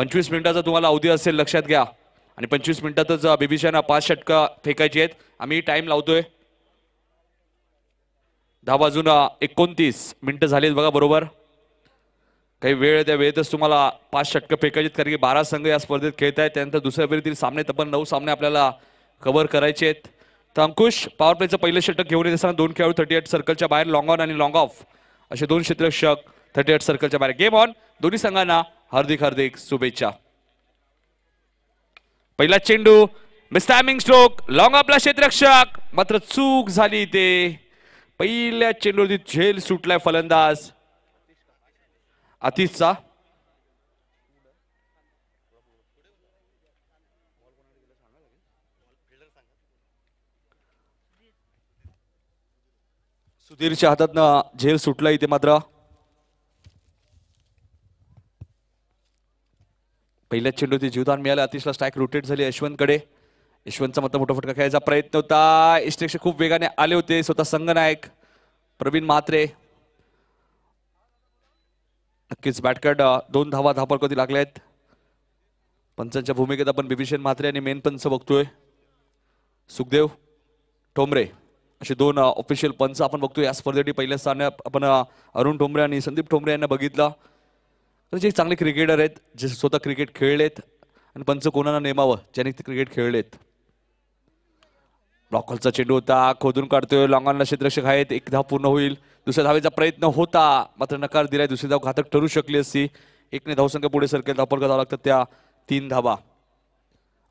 पंचवीस मिनिटाचा तुम्हाला अवधी असेल लक्षात घ्या आणि पंचवीस मिनिटातच बिबिशाना पाच षटकं फेकायची आहेत आम्ही टाइम लावतोय दहा बाजून एकोणतीस मिनिटं आहेत बघा बरोबर काही वेळ त्या वेळेतच तुम्हाला पाच षटकं आहेत कारण की बारा संघ या स्पर्धेत खेळत आहेत त्यानंतर दुसऱ्या फेरीतील सामने तब्बल नऊ सामने आपल्याला कव्हर करायचे आहेत तर अंकुश पॉवर प्लेचं पहिलं षटक घेऊन येत असताना दोन खेळाडू थर्टी एट सर्कलच्या बाहेर लॉंग ऑन आणि लॉंग ऑफ असे दोन क्षेत्रक्षक थर्टी एट सर्कलच्या बाहेर गेम ऑन दोन्ही संघांना हार्दिक हार्दिक शुभेच्छा पहिला चेंडू मिस्टॅमिंग स्ट्रोक लॉंग आपला क्षेत्ररक्षक मात्र चूक झाली ते पहिल्या चेंडूवरती झेल सुटलाय फलंदाज अतिशचा सुधीरच्या हातातनं झेल सुटलाय इथे मात्र पहिल्याच ते जीवदान मिळालं अतिशला स्ट्राईक रोटेट झाली यशवंतकडे यशवंतचा मत मोठा फटका खेळायचा प्रयत्न होता इष्टेक्ष खूप वेगाने आले होते स्वतः संघनायक प्रवीण म्हात्रे नक्कीच बॅटकट दोन धावा कधी लागल्या आहेत पंचांच्या भूमिकेत आपण बिभीषण म्हात्रे आणि मेन पंच बघतोय सुखदेव ठोंबरे असे दोन ऑफिशियल पंच आपण बघतोय या स्पर्धेसाठी पहिल्या स्थान आपण अरुण ठोंबरे आणि संदीप ठोंबरे यांना बघितलं जे चांगले क्रिकेटर आहेत जे स्वतः क्रिकेट खेळलेत आणि पंच कोणाला नेमावं ज्याने ते क्रिकेट खेळलेत ब्लॉकॉलचा चेंडू होता खोदून काढतोय लॉंगांना क्षेत्रक्षक आहेत एक धाव पूर्ण होईल दुसऱ्या धावेचा प्रयत्न होता मात्र नकार दिलाय दुसरी धाव घातक ठरू शकली असती एकने धावसंख्या पुढे सरकेल धापर करावं लागतं त्या तीन धावा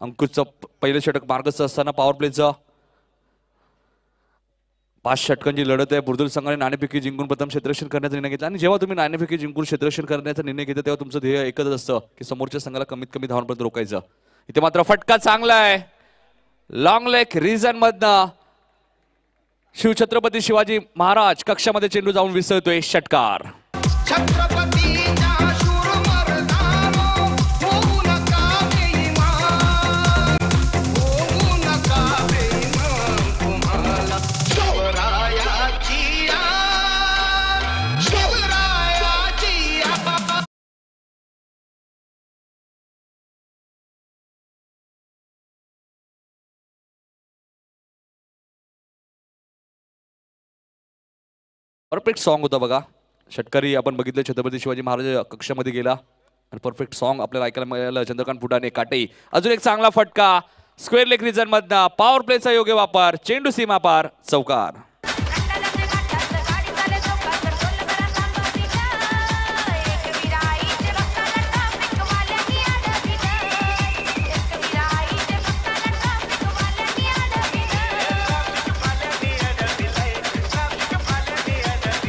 अंकुशचं पहिलं षटक मार्गस्थ असताना पॉवर प्लेचं पाच षटकांची लढत आहे बुर्दुल संघाने नाणेफेकी जिंकून प्रथम क्षेत्ररक्षण करण्याचा निर्णय घेतला आणि जेव्हा तुम्ही नाणेफेकी जिंकून क्षेत्ररक्षण करण्याचा निर्णय घेता तेव्हा तुमचं ध्येय एकच असतं की समोरच्या संघाला कमीत कमी धावांपर्यंत रोखायचं इथे मात्र फटका चांगला आहे लॉंग लेग रिझन मधनं शिवछत्रपती शिवाजी महाराज कक्षामध्ये चेंडू जाऊन विसरतोय षटकार छत्रपती परफेक्ट सॉन्ग होता बघा षटकरी आपण बघितलं छत्रपती शिवाजी महाराज कक्षामध्ये गेला आणि परफेक्ट सॉन्ग आपल्याला ऐकायला मिळालं चंद्रकांत फुटाने काटे अजून एक चांगला फटका स्क्वेअर लेग रिझन मधन पॉवर प्लेचा योग्य वापर चेंडू सीमा पार चौकार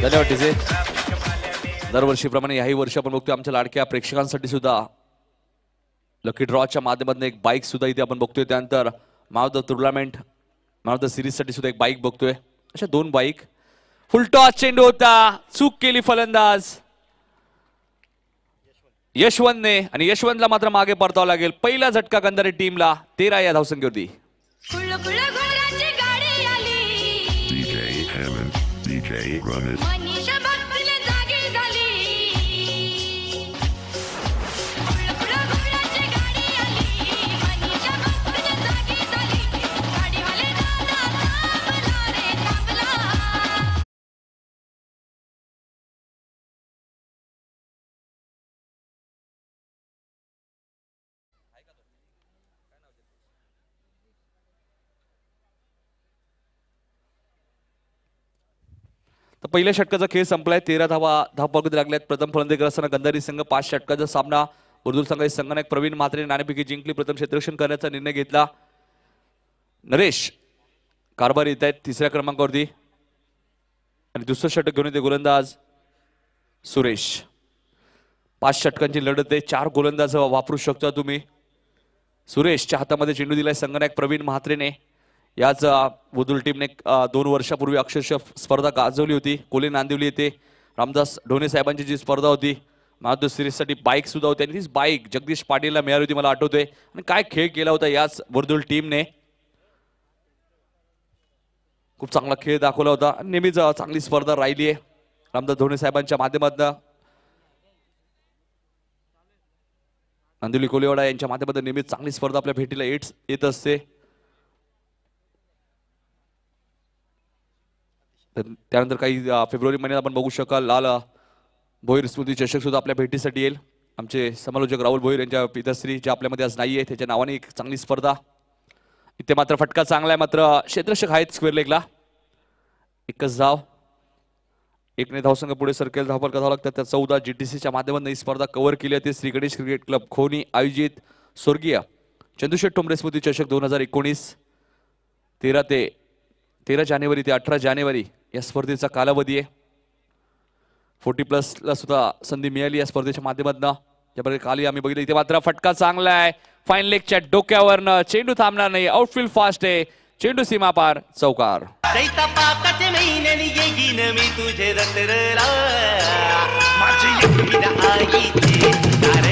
धन्यवाद डीजे दरवर्षीप्रमाणे याही वर्षी आपण बघतोय आमच्या लाडक्या प्रेक्षकांसाठी सुद्धा लकी ड्रॉच्या माध्यमातून एक बाईक सुद्धा इथे आपण बघतोय त्यानंतर man of the tournament man of the साठी सुद्धा एक बाईक बघतोय अशा दोन बाईक फुल टॉस चेंडू होता चूक केली फलंदाज यशवंतने आणि यशवंतला मात्र मागे परतावा लागेल पहिला झटका गंधारी टीमला तेरा या धावसंख्येवरती DJ Ramis. तर पहिल्या षटकाचा खेळ संपलाय तेरा धावा धाव लागल्यात प्रथम फलंदाजी असताना गंधारी संघ पाच षटकाचा सामना उर्दू संघाचे संघाने प्रवीण मात्रे नाणेपैकी जिंकली प्रथम क्षेत्ररक्षण करण्याचा निर्णय घेतला नरेश कारभार येत आहेत तिसऱ्या क्रमांकावरती आणि दुसरं षटक घेऊन येते गोलंदाज सुरेश पाच षटकांची लढत आहे चार गोलंदाज वापरू शकता तुम्ही सुरेशच्या हातामध्ये चेंडू दिलाय संगणक प्रवीण म्हात्रेने याच वदुल टीमने दोन वर्षापूर्वी अक्षरशः स्पर्धा गाजवली होती कोले नांदिवली येथे रामदास ढोणे साहेबांची जी स्पर्धा होती महादेव सिरीजसाठी बाईक सुद्धा होती आणि तीच बाईक जगदीश पाटीलला मिळाली होती मला आठवतोय आणि काय खेळ केला होता याच बुर्दुल टीमने खूप चांगला खेळ दाखवला होता नेहमीच चांगली स्पर्धा राहिली आहे रामदास धोणे साहेबांच्या माध्यमातून नांदुली कोलेवाडा यांच्या माध्यमातून नेहमीच चांगली स्पर्धा आपल्या भेटीला येत असते तर त्यानंतर काही फेब्रुवारी महिन्यात आपण बघू शकाल लाल भोईर स्मृती चषकसुद्धा आपल्या भेटीसाठी येईल आमचे समालोचक राहुल भोईर यांच्या पिताश्री जे आपल्यामध्ये आज नाही आहे त्याच्या नावाने एक चांगली स्पर्धा इथे मात्र फटका चांगला आहे मात्र क्षेत्रक्षक आहेत स्क्वेअर लेगला एकच धाव एकने धावसंघ पुढे सरकेल धावपल धाव लागतात त्या चौदा जी टी सीच्या माध्यमातून ही स्पर्धा कव्हर केली आहे श्री गणेश क्रिकेट क्लब खोनी आयोजित स्वर्गीय चंदुशेठ ठोंबरे स्मृती चषक दोन हजार एकोणीस तेरा ते तेरा जानेवारी ते अठरा जानेवारी या स्पर्धेचा कालावधी आहे फोर्टी प्लसला सुद्धा संधी मिळाली या स्पर्धेच्या माध्यमातून ज्याप्रकारे काली आम्ही बघितलं इथे मात्र फटका चांगला आहे फाईन लेगच्या डोक्यावरनं चेंडू थांबणार नाही आउटफील फास्ट आहे चेंडू सीमा पार चौकार तुझे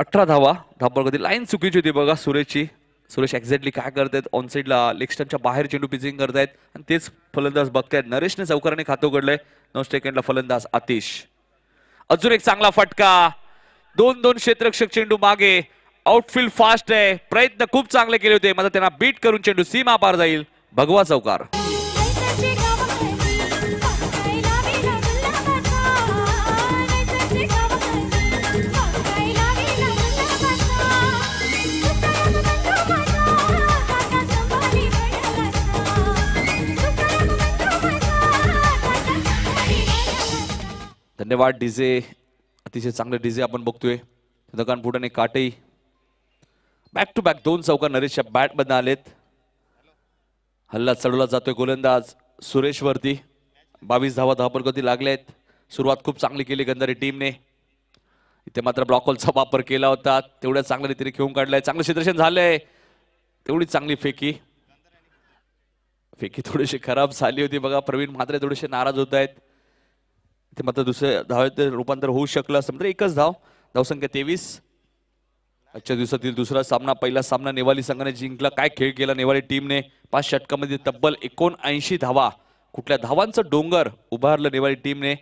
अठरा धावा धावबळगती लाईन चुकीची होती बघा सुरेशची सुरेश एक्झॅक्टली काय करतायत ऑनसाईडला लेक्स्टनच्या बाहेर चेंडू पिचिंग करतायत आणि तेच फलंदाज बघतायत नरेशने चौकाराने खातं उघडलंय नऊ सेकंडला फलंदाज आतिश अजून एक चांगला फटका दोन दोन क्षेत्रक्षक चेंडू मागे आउटफील्ड फास्ट आहे प्रयत्न खूप चांगले केले होते मात्र त्यांना बीट करून चेंडू सीमा पार जाईल भगवा चौकार धन्यवाद डीजे अतिशय चांगले डीजे आपण बघतोय चंद्रकांत आणि काटेही बॅक टू बॅक दोन चौका नरेशच्या बॅटमधनं आलेत हल्ला चढवला जातोय गोलंदाज सुरेशवरती बावीस धावा धावपर कधी लागलेत आहेत सुरुवात खूप चांगली केली गंधारी टीमने इथे मात्र ब्लॉकॉलचा वापर केला होता तेवढ्या चांगल्या रीतीने खेळून काढलाय चांगलं सिद्धर्शन झालंय तेवढी चांगली फेकी फेकी थोडीशी खराब झाली होती बघा प्रवीण म्हात्रे थोडेसे नाराज होत आहेत ते मात्र दुसऱ्या धावेत रूपांतर होऊ शकलं असं मात्र एकच धाव धावसंख्या तेवीस आजच्या दिवसातील दुसरा सामना पहिला सामना नेवाली संघाने जिंकला काय खेळ केला नेवाली टीमने पाच षटकामध्ये तब्बल एकोणऐंशी धावा कुठल्या धावांचं डोंगर उभारलं नेवाली टीमने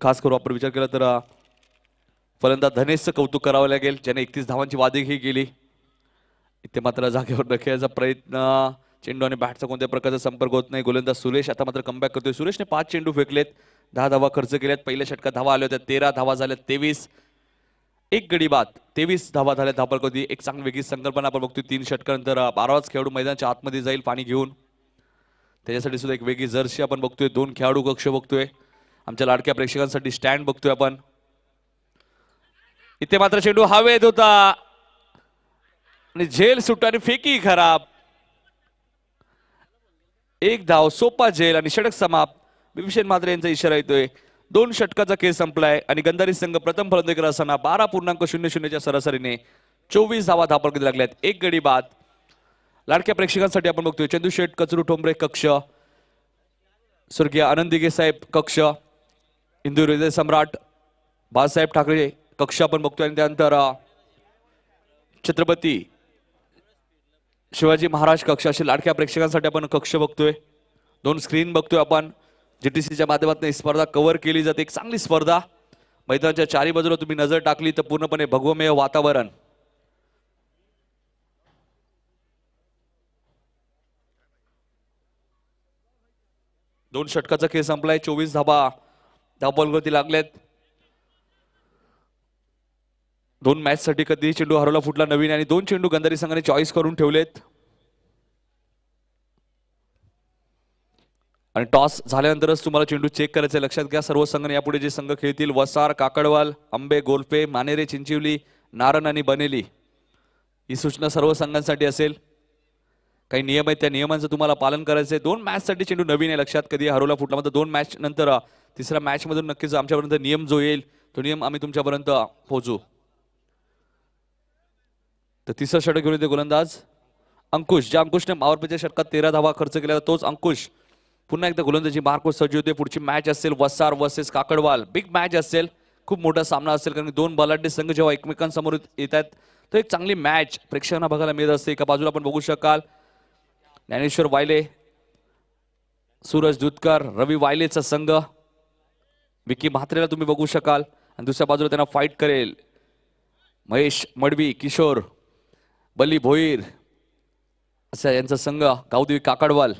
खास करून आपण विचार केला तर फलंदा धनेशचं कौतुक करावं लागेल ज्याने एकतीस धावांची वादीही केली इथे मात्र जागेवर न खेळायचा प्रयत्न चेंडू आणि बॅटचा कोणत्या प्रकारचा संपर्क होत नाही गोलंदाज सुरेश आता मात्र कमबॅक करतोय सुरेशने पाच चेंडू फेकलेत दहा धावा खर्च केल्यात पहिल्या षटकात धावा आल्या होत्या तेरा धावा झाल्या तेवीस एक गडी बाद तेवीस धावा झाल्या धापर एक चांगली वेगळी संकल्पना आपण बघतोय तीन षटकानंतर बारावाच खेळाडू मैदानाच्या आतमध्ये जाईल पाणी घेऊन त्याच्यासाठी सुद्धा एक वेगळी जर्सी आपण बघतोय दोन खेळाडू कक्ष बघतोय आमच्या लाडक्या प्रेक्षकांसाठी स्टँड बघतोय आपण इथे मात्र चेंडू हवेत होता आणि झेल सुट्टा आणि फेकी खराब एक धाव सोपा झेल आणि षटक समाप्त विभीषण मात्र यांचा इशारा येतोय दोन षटकाचा केस संपलाय आणि गंधारी संघ प्रथम फलंदाजी करत असताना बारा पूर्णांक शून्य शून्यच्या सरासरीने चोवीस धावा लागल्या लागल्यात एक गडी बाद लाडक्या प्रेक्षकांसाठी आपण बघतोय चंदूशेठ कचरू ठोंबरे कक्ष स्वर्गीय आनंदीगे साहेब कक्ष हिंदू हृदय सम्राट बाळासाहेब ठाकरे कक्ष आपण बघतोय आणि त्यानंतर छत्रपती शिवाजी महाराज कक्ष अशी लाडक्या प्रेक्षकांसाठी आपण कक्ष बघतोय दोन स्क्रीन बघतोय आपण जीटीसीच्या टी माध्यमातून ही स्पर्धा कव्हर केली जाते एक चांगली स्पर्धा मैदानाच्या चारी बाजूला तुम्ही नजर टाकली तर पूर्णपणे भगवमेय वातावरण दोन षटकाचा खेळ संपलाय चोवीस धाबा धाबॉलवरती लागलेत लागल्यात दोन मॅचसाठी कधी चेंडू हरवला फुटला नवीन आणि दोन चेंडू गंधारी संघाने चॉईस करून ठेवलेत आणि टॉस झाल्यानंतरच तुम्हाला चेंडू चेक करायचे लक्षात घ्या सर्व संघाने यापुढे जे संघ खेळतील वसार काकडवाल आंबे गोलपे मानेरे चिंचिवली नारण आणि बनेली ही सूचना सर्व संघांसाठी असेल काही नियम आहेत त्या नियमांचं तुम्हाला पालन करायचं आहे दोन मॅचसाठी चेंडू नवीन आहे लक्षात कधी हरवला फुटला मात्र दोन मॅच नंतर तिसऱ्या मॅचमधून नक्कीच आमच्यापर्यंत नियम जो येईल तो नियम आम्ही तुमच्यापर्यंत पोहोचू तर तिसरं षटक घेऊन येते गोलंदाज अंकुश ज्या अंकुशने मावरपेच्या षटकात तेरा धावा खर्च केला तोच अंकुश पुन्हा एकदा गोलंदाजी मार्क सज्ज होते पुढची मॅच असेल वसार वर्सेस काकडवाल बिग मॅच असेल खूप मोठा सामना असेल कारण दोन बलाढ्य संघ जेव्हा एकमेकांसमोर येत आहेत तर एक चांगली मॅच प्रेक्षकांना बघायला मिळत असते एका बाजूला आपण बघू शकाल ज्ञानेश्वर वायले सूरज दुधकर रवी वायलेचा संघ विकी म्हात्रेला तुम्ही बघू शकाल आणि दुसऱ्या बाजूला त्यांना फाईट करेल महेश मडवी किशोर बली भोईर असा यांचा संघ गावदेवी काकडवाल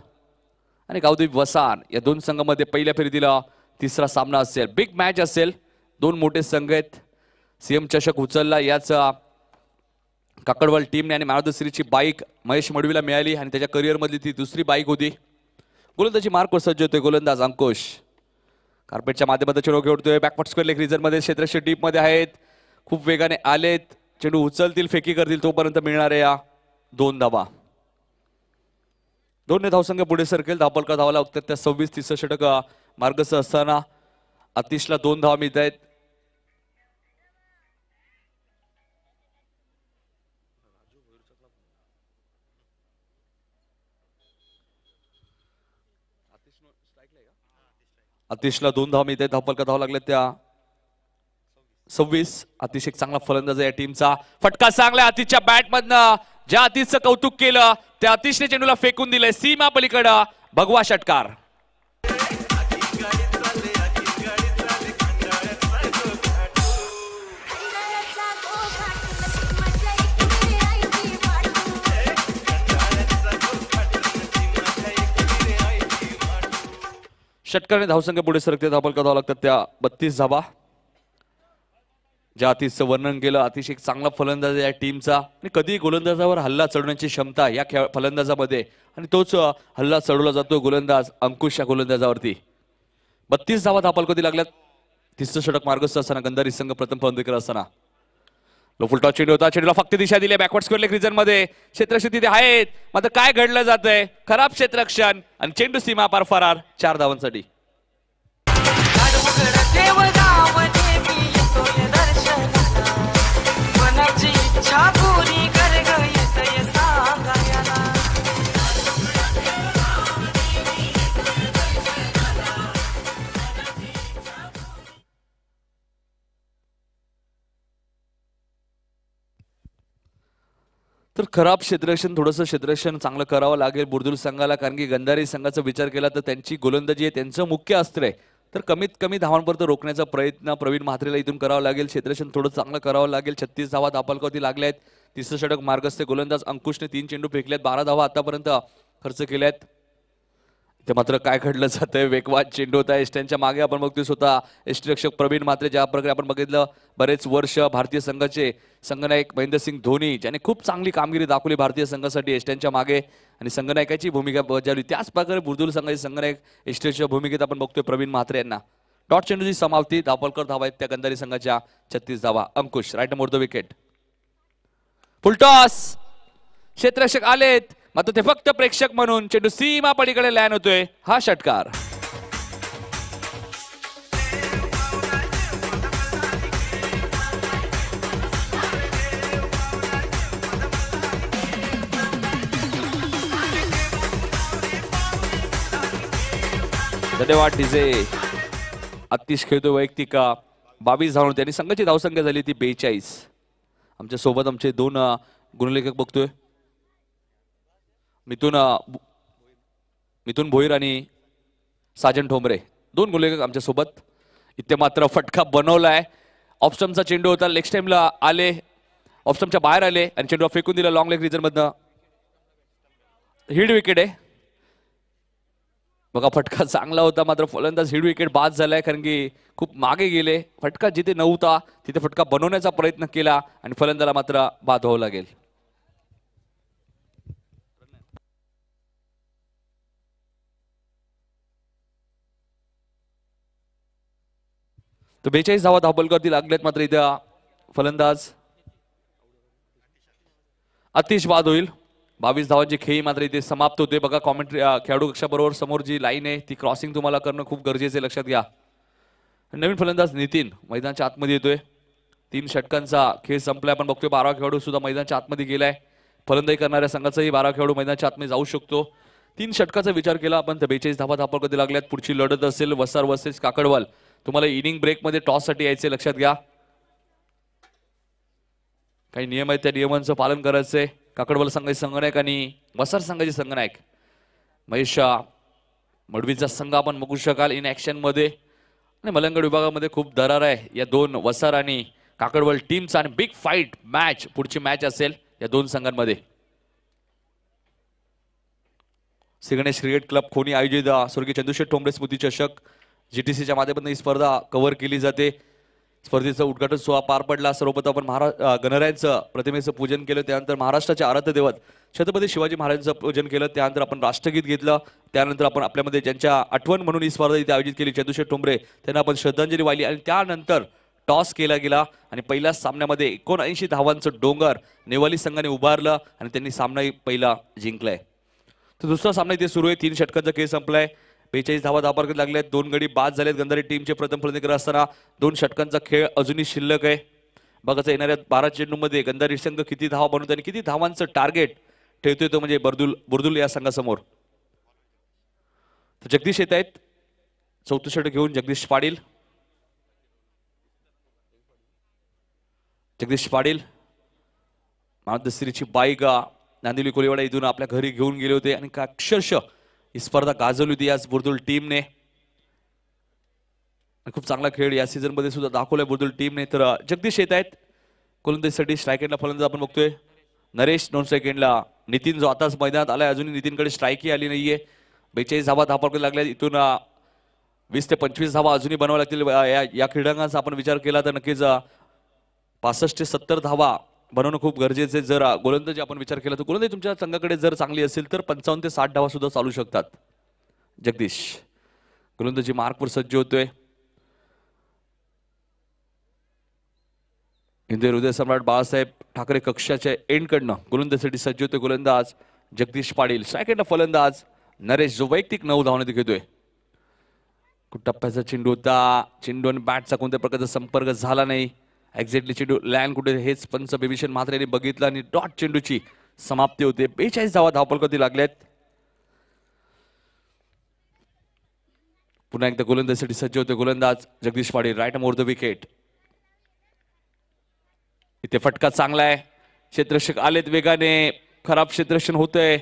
आणि गावदेवी वसान या दोन संघामध्ये पहिल्या फेरीतीला तिसरा सामना असेल बिग मॅच असेल दोन मोठे संघ आहेत सीएम चषक उचलला याचा काकडवाल टीमने आणि मॅन ऑफ द सिरीजची बाईक महेश मडवीला मिळाली आणि त्याच्या करिअरमधली ती दुसरी बाईक होती गोलंदाजी मार्क सज्ज होते गोलंदाज अंकुश कार्पेटच्या माध्यमातून चेडो खेळतोय बॅकवर्ड स्क्वेअर लेख रिझनमध्ये डीप डीपमध्ये आहेत खूप वेगाने आलेत चेंडू उचलतील फेकी करतील तोपर्यंत आहे या दोन धावा दोन्ही धावसंख्या पुढे सरकेल का धावा लागतात त्या सव्वीस तीस षटक मार्गस्थ असताना अतिशला दोन धावा मिळत आहेत अतिशला दोन धाव मिळत आहेत का धावा लागल्या त्या सव्वीस अतिशय चांगला फलंदाज आहे या टीमचा फटका चांगला अतिशच्या बॅटमधनं ज्या अतिशचं कौतुक केलं त्या अतिशने चेंडूला फेकून दिलंय सीमा पलीकडं भगवा षटकार षटकारने धावसंख्या पुढे सरकते धावल का धाव लागतात त्या बत्तीस धावा ज्या अतिशय वर्णन केलं अतिशय चांगला फलंदाज या टीमचा आणि कधी गोलंदाजावर हल्ला चढवण्याची क्षमता या खेळ फलंदाजामध्ये आणि तोच हल्ला चढवला जातो गोलंदाज अंकुश या गोलंदाजावरती बत्तीस धावा धापाल कधी लागल्यात तिसरं षटक मार्गस्थ असताना गंधारी संघ प्रथम केला असताना लोफुल टॉस चेंडू होता चेंडूला फक्त दिशा दिली बॅकवर्ड स्क्वेअर लेग रिझन मध्ये क्षेत्रक्षण तिथे आहेत मात्र काय घडलं जात आहे खराब क्षेत्रक्षण आणि चेंडू सीमा पार फरार चार धावांसाठी तर खराब क्षेत्ररक्षण थोडंसं क्षेत्ररक्षण चांगलं करावं लागेल बुर्दुल संघाला कारण की गंधारी संघाचा विचार केला तर त्यांची गोलंदाजी आहे त्यांचं मुख्य अस्त्र आहे तर कमीत कमी धावांपर्यंत रोखण्याचा प्रयत्न प्रवीण म्हात्रेला इथून करावा लागेल क्षेत्ररक्षण थोडं चांगलं करावं लागेल छत्तीस धावा दापालकावरती लागल्या आहेत तिसरं षटक मार्गस्थ गोलंदाज अंकुशने तीन चेंडू फेकले आहेत बारा धावा आतापर्यंत खर्च केल्या आहेत ते मात्र काय घडलं जातंय वेगवान चेंडू होता एसट्यांच्या मागे आपण बघतोय स्वतः रक्षक प्रवीण मात्रे ज्या प्रकारे आपण बघितलं बरेच वर्ष भारतीय संघाचे संघनायक महेंद्रसिंग धोनी ज्याने खूप चांगली कामगिरी दाखवली भारतीय संघासाठी एसट्यांच्या मागे आणि संघनायकाची भूमिका बजावली त्याच प्रकारे बुर्दुल संघाचे संघनायक एसटीच्या भूमिकेत आपण बघतोय प्रवीण मात्रे यांना डॉट चेंडूची समाप्ती धापलकर धावा आहेत त्या गंधारी संघाच्या छत्तीस धावा Ankush right more the wicket full toss क्षेत्ररक्षक आलेत मात्र ते फक्त प्रेक्षक म्हणून चेंडू सीमा पलीकडे लॅन होतोय हा षटकार धन्यवाद डिझे अतिश खेळतो वैयक्तिक बावीस धावून त्यांनी संघाची धावसंख्या झाली ती बेचाळीस आमच्या सोबत आमचे दोन गुणलेखक बघतोय मिथून मिथून भोईर आणि साजन ठोंबरे दोन आमच्या आमच्यासोबत इथे मात्र फटका बनवलाय आहे चेंडू होता नेक्स्ट टाइमला आले ऑप्स्टमच्या बाहेर आले आणि चेंडू फेकून दिला लॉंग लेग रिझनमधनं हिड विकेट आहे बघा फटका चांगला होता मात्र फलंदाज हिड विकेट बाद झालाय कारण की खूप मागे गेले फटका जिथे नव्हता तिथे फटका बनवण्याचा प्रयत्न केला आणि फलंदाला मात्र बाद व्हावं लागेल तर बेचाळीस धावा धाबलकर लागल्यात मात्र इथे फलंदाज अतिश वाद होईल बावीस धावांची खेळी मात्र इथे समाप्त होते बघा कॉमेंट्री खेळाडू कक्षाबरोबर समोर जी लाईन आहे ती क्रॉसिंग तुम्हाला करणं खूप गरजेचं आहे लक्षात घ्या नवीन फलंदाज नितीन मैदानाच्या आतमध्ये येतोय तीन षटकांचा खेळ संपलाय आपण बघतोय बारा खेळाडू सुद्धा मैदानाच्या आतमध्ये गेलाय फलंदाई करणाऱ्या संघाचाही बारा खेळाडू मैदानाच्या आतमध्ये जाऊ शकतो तीन षटकाचा विचार केला आपण तर बेचाळीस धावा धापर कधी लागल्यात पुढची लढत असेल वसार वसेस काकडवाल तुम्हाला इनिंग ब्रेकमध्ये साठी यायचे लक्षात घ्या काही नियम आहेत त्या नियमांचं पालन करायचंय काकडबल संघाचे संघनायक आणि वसार संघाचे संघनायक महेश मडवीचा संघ आपण बघू शकाल इन मध्ये आणि मलंगड विभागामध्ये खूप दरार आहे या दोन वसार आणि काकडवल टीमचा आणि बिग फाईट मॅच पुढची मॅच असेल या दोन संघांमध्ये सिगणेश क्रिकेट क्लब खोनी आयोजित स्वर्गीय चंद्रशेठ ठोंबरे स्मृती चषक जी टी सीच्या माध्यमातून ही स्पर्धा कव्हर केली जाते स्पर्धेचं उद्घाटन सोहळा पार पडला सर्वप्रथम आपण महारा गणरायांचं प्रतिमेचं पूजन केलं त्यानंतर महाराष्ट्राच्या आराध्य देवत छत्रपती शिवाजी महाराजांचं पूजन केलं त्यानंतर आपण राष्ट्रगीत घेतलं त्यानंतर आपण आपल्यामध्ये ज्यांच्या आठवण म्हणून ही स्पर्धा इथे आयोजित केली चंदुशेठ टोंबरे त्यांना आपण श्रद्धांजली वाहिली आणि त्यानंतर टॉस केला गेला आणि पहिल्याच सामन्यामध्ये एकोणऐंशी धावांचं डोंगर नेवाली संघाने उभारलं आणि त्यांनी सामनाही पहिला जिंकलाय तर दुसरा सामना इथे सुरू आहे तीन षटकांचा खेळ संपलाय बेचाळीस धावा दाबारकडे लागले आहेत दोन गडी बाद झालेत गंधारी टीमचे प्रथम फलंदाजी असताना दोन षटकांचा खेळ अजूनही शिल्लक आहे बघायचं येणाऱ्या बारा चेंडूमध्ये गंधारी संघ किती धावा बनवतो आणि किती धावांचं टार्गेट ठेवतोय तो म्हणजे बर्दुल बुर्दुल या संघासमोर तर जगदीश येत आहेत चौथं षटक घेऊन जगदीश पाटील जगदीश पाटील महादश्रीची बाईगा नांदिवली कोलीवाडा इथून आपल्या घरी घेऊन गेले होते आणि का अक्षरशः ही स्पर्धा गाजवली होती याच बुर्दुल टीमने खूप चांगला खेळ या सीझनमध्ये सुद्धा दाखवलाय बुर्दुल टीमने तर जगदीश येत आहेत गोलंदाजीसाठी स्ट्रायकेंडला फलंदाज आपण बघतोय नरेश दोन सेकंडला नितीन जो आताच मैदानात आलाय अजूनही नितीनकडे स्ट्राईकही आली नाहीये बेचाळीस धावा धापा लागल्या इथून वीस ते पंचवीस धावा अजूनही बनवाव्या लागतील या क्रीडांगाचा आपण विचार केला तर नक्कीच पासष्ट ते सत्तर धावा बनवणं खूप गरजेचं आहे जर गोलंदाजी आपण विचार केला तर गोलंदाजी तुमच्या संघाकडे जर चांगली असेल तर पंचावन्न ते साठ धावा सुद्धा चालू शकतात जगदीश गोलंदाजी मार्कवर सज्ज होतोय हिंदे हृदय सम्राट बाळासाहेब ठाकरे कक्षाच्या एंडकडनं गोलंदाजीसाठी सज्ज होतोय गोलंदाज जगदीश पाटील सेकंड फलंदाज नरेश जो वैयक्तिक नऊ धावण्यात घेतोय टप्प्याचा चेंडू होता चेंडू आणि बॅटचा कोणत्या प्रकारचा संपर्क झाला नाही एक्झॅक्टली चेंडू लँड कुठे हेच पंच बिभीषण यांनी बघितलं आणि डॉट चेंडूची समाप्ती होते बेचाळीस धावा कधी लागल्यात पुन्हा एकदा गोलंदाजसाठी सज्ज होते गोलंदाज जगदीश पाडी राईट मोर द विकेट इथे फटका चांगला आहे क्षेत्रक्षक आलेत वेगाने खराब क्षेत्रक्षण होतंय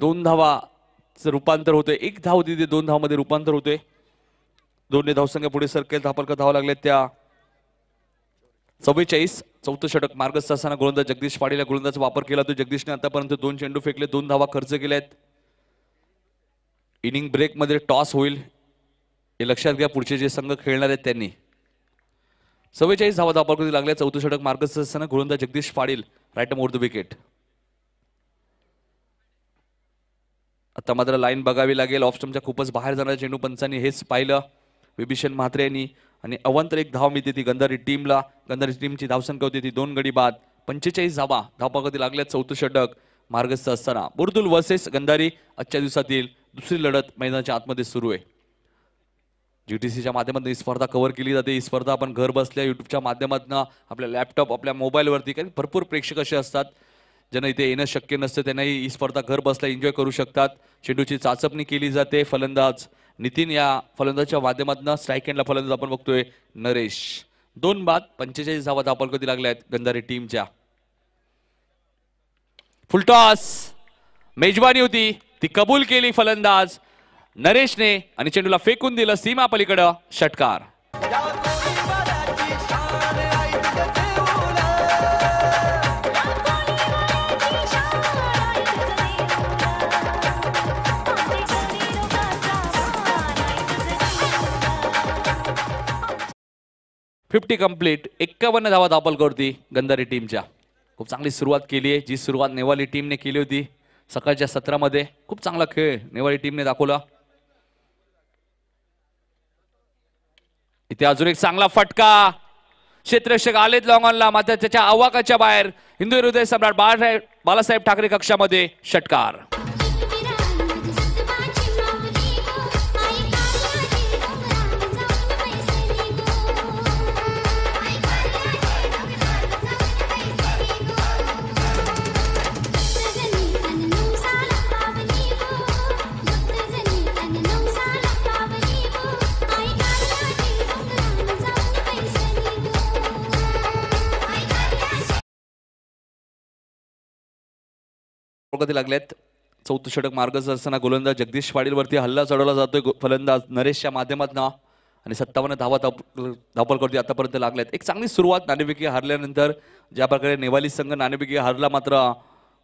दोन धावाचं रूपांतर होतंय एक धाव तिथे दोन धावामध्ये रूपांतर होते दोन्ही धावसंख्या पुढे सरकेल धापलका धावा लागल्यात त्या चव्वेचाळीस चौथं षटक मार्गस्थ असताना गोलंदाज जगदीश पाडीला गोलंदाज वापर केला तो जगदीशने आतापर्यंत दोन चेंडू फेकले दोन धावा खर्च केल्या आहेत इनिंग ब्रेकमध्ये टॉस होईल हे लक्षात घ्या पुढचे जे संघ खेळणार आहेत त्यांनी चव्वेचाळीस धावा करू लागल्या चौथं षटक मार्गस्थ असताना गोलंदाज Jagdish Patil right more the wicket आता मात्र लाईन बघावी लागेल ऑफ स्टम्पच्या खूपच बाहेर जाणाऱ्या चेंडू पंचांनी हेच पाहिलं विभीषण म्हात्रे यांनी आणि अवंतर एक धाव मिळते ती गंधारी टीमला गंधारी टीमची धावसंख्या होती ती दोन गडी बाद पंचेचाळीस धावा धावपागती लागल्या चौथं षटक मार्गस्थ असताना बुरदुल वर्सेस गंधारी आजच्या दिवसातील दुसरी लढत मैदानाच्या आतमध्ये सुरू आहे सीच्या माध्यमातून ही स्पर्धा कव्हर केली जाते ही स्पर्धा आपण घर बसल्या युट्यूबच्या माध्यमातून आपल्या लॅपटॉप आपल्या मोबाईलवरती काही भरपूर प्रेक्षक असे असतात ज्यांना इथे येणं शक्य नसतं त्यांनाही ही स्पर्धा घर बसल्या एन्जॉय करू शकतात चेंडूची चाचपणी केली जाते फलंदाज नितीन या फलंदाजच्या माध्यमातून स्ट्राईक हँडला फलंदाज आपण बघतोय नरेश दोन बाद पंचेचाळीस धावा धापल कधी लागल्या आहेत गंधारी टीमच्या फुलटॉस मेजवानी होती ती कबूल केली फलंदाज नरेशने आणि चेंडूला फेकून दिलं सीमा पलीकडं षटकार फिफ्टी कंप्लीट एक्कावन्न धावा दाबल करती गंधारी टीमच्या खूप चांगली सुरुवात केली आहे जी सुरुवात नेवाली टीमने केली होती सकाळच्या सत्रामध्ये खूप चांगला खेळ नेवाली टीमने दाखवला इथे अजून एक चांगला फटका क्षेत्ररक्षक आलेत लॉंगॉनला मात्र त्याच्या आवाकाच्या बाहेर हिंदू हृदय सम्राट बाळासाहेब बालासाहेब ठाकरे कक्षामध्ये षटकार कधी लागल्यात चौथ षटक मार्गदर्शना असताना गोलंदाज जगदीश वरती हल्ला चढवला जातोय फलंदाज नरेशच्या माध्यमात आणि सत्तावन्न धावा करतोय आतापर्यंत लागल्यात एक चांगली सुरुवात नाणेपिकी हारल्यानंतर ज्या प्रकारे नेवाली संघ नाणेपिकी हारला मात्र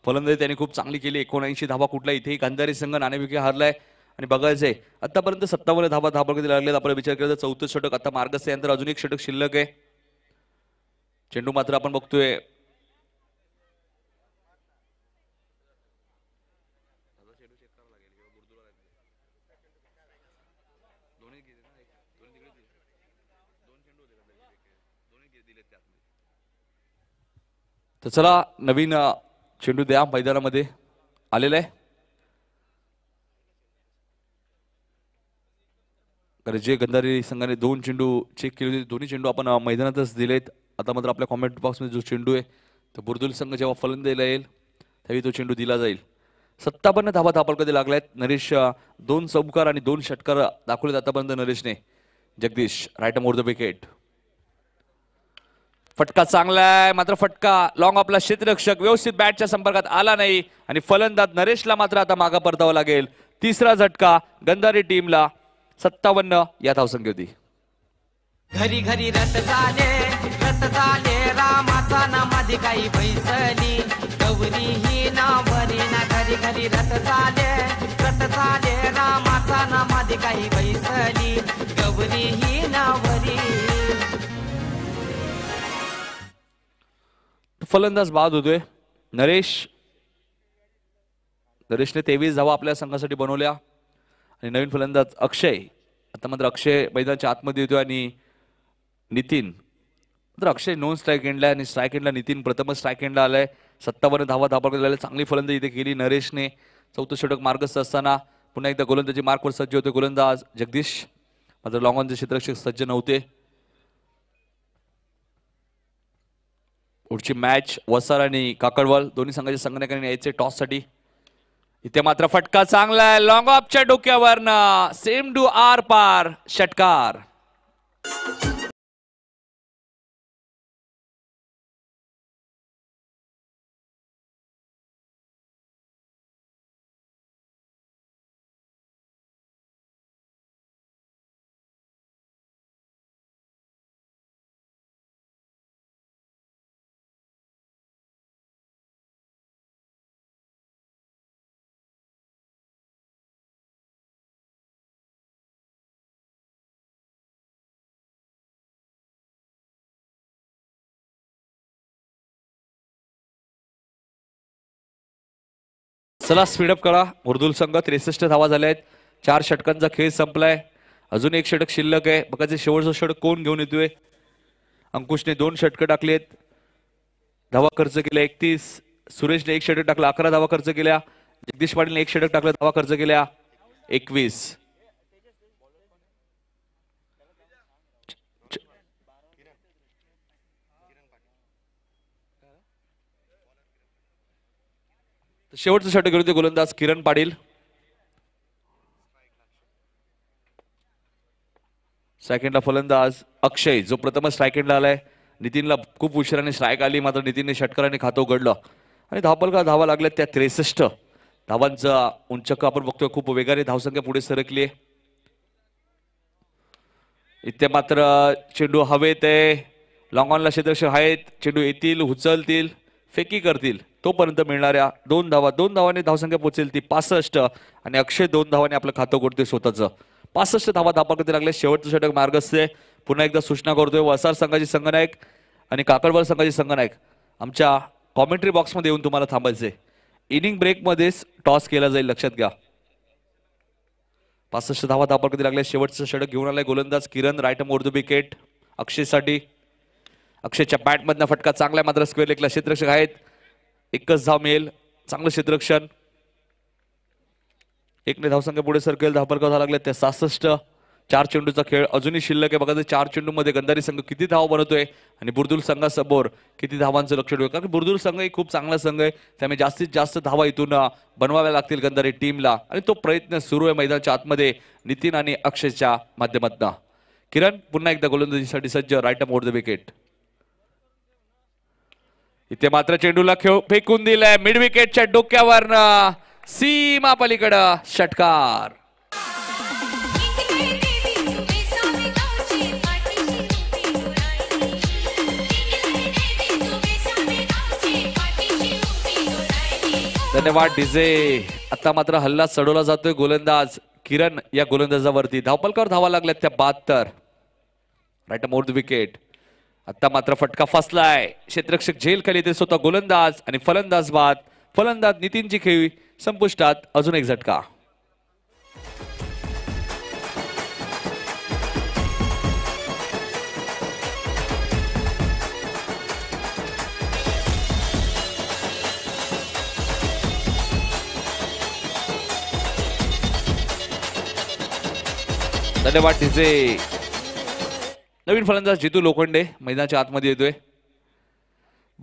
फलंदाजी त्यांनी खूप चांगली केली एकोणऐंशी धावा कुठला इथेही गांधारी संघ नाणेपिकी हारलाय आणि बघायचंय आतापर्यंत सत्तावन्न धावा कधी लागल्यात आपण विचार केला तर चौथं षटक आता मार्गस्थ यानंतर अजून एक षटक शिल्लक आहे चेंडू मात्र आपण बघतोय चेक एक तिकडे दोन चेंडू होते तर चला नवीन चेंडू द्या मैदानामध्ये आलेला आहे कारण जे गंधारी संघाने दोन चेंडू चेक केले होते दोन्ही चेंडू आपण मैदानातच दिलेत आता मात्र आपल्या कॉमेंट बॉक्समध्ये जो चेंडू आहे तर बुर्दुल संघ जेव्हा फलंदाजीला येईल त्यावेळी तो चेंडू दिला जाईल सत्तावन्न धावा लागल्या आहेत नरेश दोन चौकार आणि दोन षटकार दाखवले आतापर्यंत नरेशने Jagdish right more the wicket फटका चांगला आहे मात्र फटका लॉंग आपला क्षेत्ररक्षक व्यवस्थित बॅटच्या संपर्कात आला नाही आणि फलंदाज नरेशला मात्र आता मागा परतावा लागेल तिसरा झटका गंधारी टीमला सत्तावन्न या धावसंख्य होती घरी घरी रथ झाले रथ झाले रामाचा नामाधी काही बैसली गौरी ही नाम घरी घरी रथ झाले रथ झाले रामाचा काही बैसली गवरी ही नावरी फलंदाज बाद होतोय नरेश नरेशने तेवीस धावा आपल्या संघासाठी बनवल्या आणि नवीन फलंदाज अक्षय आता मात्र अक्षय मैदानाच्या आतमध्ये येतोय आणि नितीन मात्र अक्षय नॉन स्ट्राईक एंडला आणि स्ट्राईक एंडला नितीन प्रथमच स्ट्राईक एंडला आलाय सत्तावन्न धावा दाबाकडे चांगली फलंदाजी इथे केली नरेशने चौथं षटक मार्गस्थ असताना पुन्हा एकदा गोलंदाजी मार्कवर सज्ज होते गोलंदाज जगदीश मात्र लॉंगॉनचे क्षेत्ररक्षक सज्ज नव्हते पुढची मॅच वसर आणि काकडवल दोन्ही संघाच्या संघटकांनी यायचे टॉससाठी इथे मात्र फटका चांगला आहे ऑफ ऑफच्या डोक्यावरनं सेम डू आर पार षटकार चला स्पीडअप करा मुर्दुल संघ त्रेसष्ट धावा झाल्या आहेत चार षटकांचा खेळ संपलाय अजून एक षटक शिल्लक आहे बघा जे शेवटचं षटक कोण घेऊन येतोय अंकुशने दोन षटकं टाकलेत धावा खर्च केला एकतीस सुरेशने एक षटक टाकला अकरा धावा खर्च केल्या जगदीश पाटीलने एक षटक टाकला धावा खर्च केल्या एकवीस शेवटचं षटक विरोधी गोलंदाज किरण पाटील सेकंडला फलंदाज अक्षय जो प्रथमच एंडला आलाय नितीनला खूप उशिराने स्ट्राईक आली मात्र नितीनने षटकाराने खातो उघडलं आणि धावपलका धावा लागल्या त्या त्रेसष्ट धावांचा उंचक आपण बघतोय खूप वेगाने धावसंख्या पुढे सरकली आहे इथे मात्र चेंडू हवेत आहे लॉंग ऑनला आहेत चेंडू येतील उचलतील फेकी करतील तोपर्यंत मिळणाऱ्या दोन धावा दोन धावाने धावसंख्या पोचेल ती पासष्ट आणि अक्षय दोन धावाने आपलं खातं करते स्वतःचं पासष्ट धावा धापा लागले शेवटचं षटक असते पुन्हा एकदा सूचना करतोय वसार संघाची संघनायक आणि काकडवाल संघाची संघनायक आमच्या कॉमेंट्री बॉक्समध्ये येऊन तुम्हाला थांबायचे इनिंग ब्रेकमध्येच टॉस केला जाईल लक्षात घ्या पासष्ट धावा धापा कधी लागल्या शेवटचं षटक घेऊन आलाय गोलंदाज किरण रायटम ओर विकेट अक्षयसाठी अक्षयच्या बॅटमधनं फटका चांगल्या मात्र स्क्वेअर लेगला क्षेत्रक्षक आहेत एकच धाव मिळेल चांगलं क्षेत्रक्षण एकने धावसंख्या पुढे सरकेल धावपरकाव झाला लागले त्या सासष्ट चार चेंडूचा खेळ अजूनही शिल्लक आहे बघा चार चेंडूमध्ये गंधारी संघ किती धाव बनवतोय आणि बुर्दुल संघासमोर किती धावांचं लक्ष ठेवू कारण बुर्दुल संघ ही खूप चांगला संघ आहे त्यामुळे जास्तीत जास्त धावा इथून बनवाव्या लागतील गंधारी टीमला आणि तो प्रयत्न सुरू आहे मैदानाच्या आतमध्ये नितीन आणि अक्षयच्या माध्यमातून किरण पुन्हा एकदा गोलंदाजीसाठी सज्ज राईट ओर द विकेट इथे मात्र चेंडूला खेळ फेकून दिलाय विकेटच्या डोक्यावर सीमा पलीकडं षटकार धन्यवाद डीजे आता मात्र हल्ला चढवला जातोय गोलंदाज किरण या गोलंदाजावरती धावपलकावर धावा लागल्यात त्या बहात्तर राईट मोर विकेट आता मात्र फटका फसलाय क्षेत्रक्षक झेल खाली ते स्वतः गोलंदाज आणि फलंदाज बाद फलंदाज नितीनची खेळी संपुष्टात अजून एक झटका धन्यवाद डिझे नवीन फलंदाज जितू लोखंडे मैदानाच्या आतमध्ये येतोय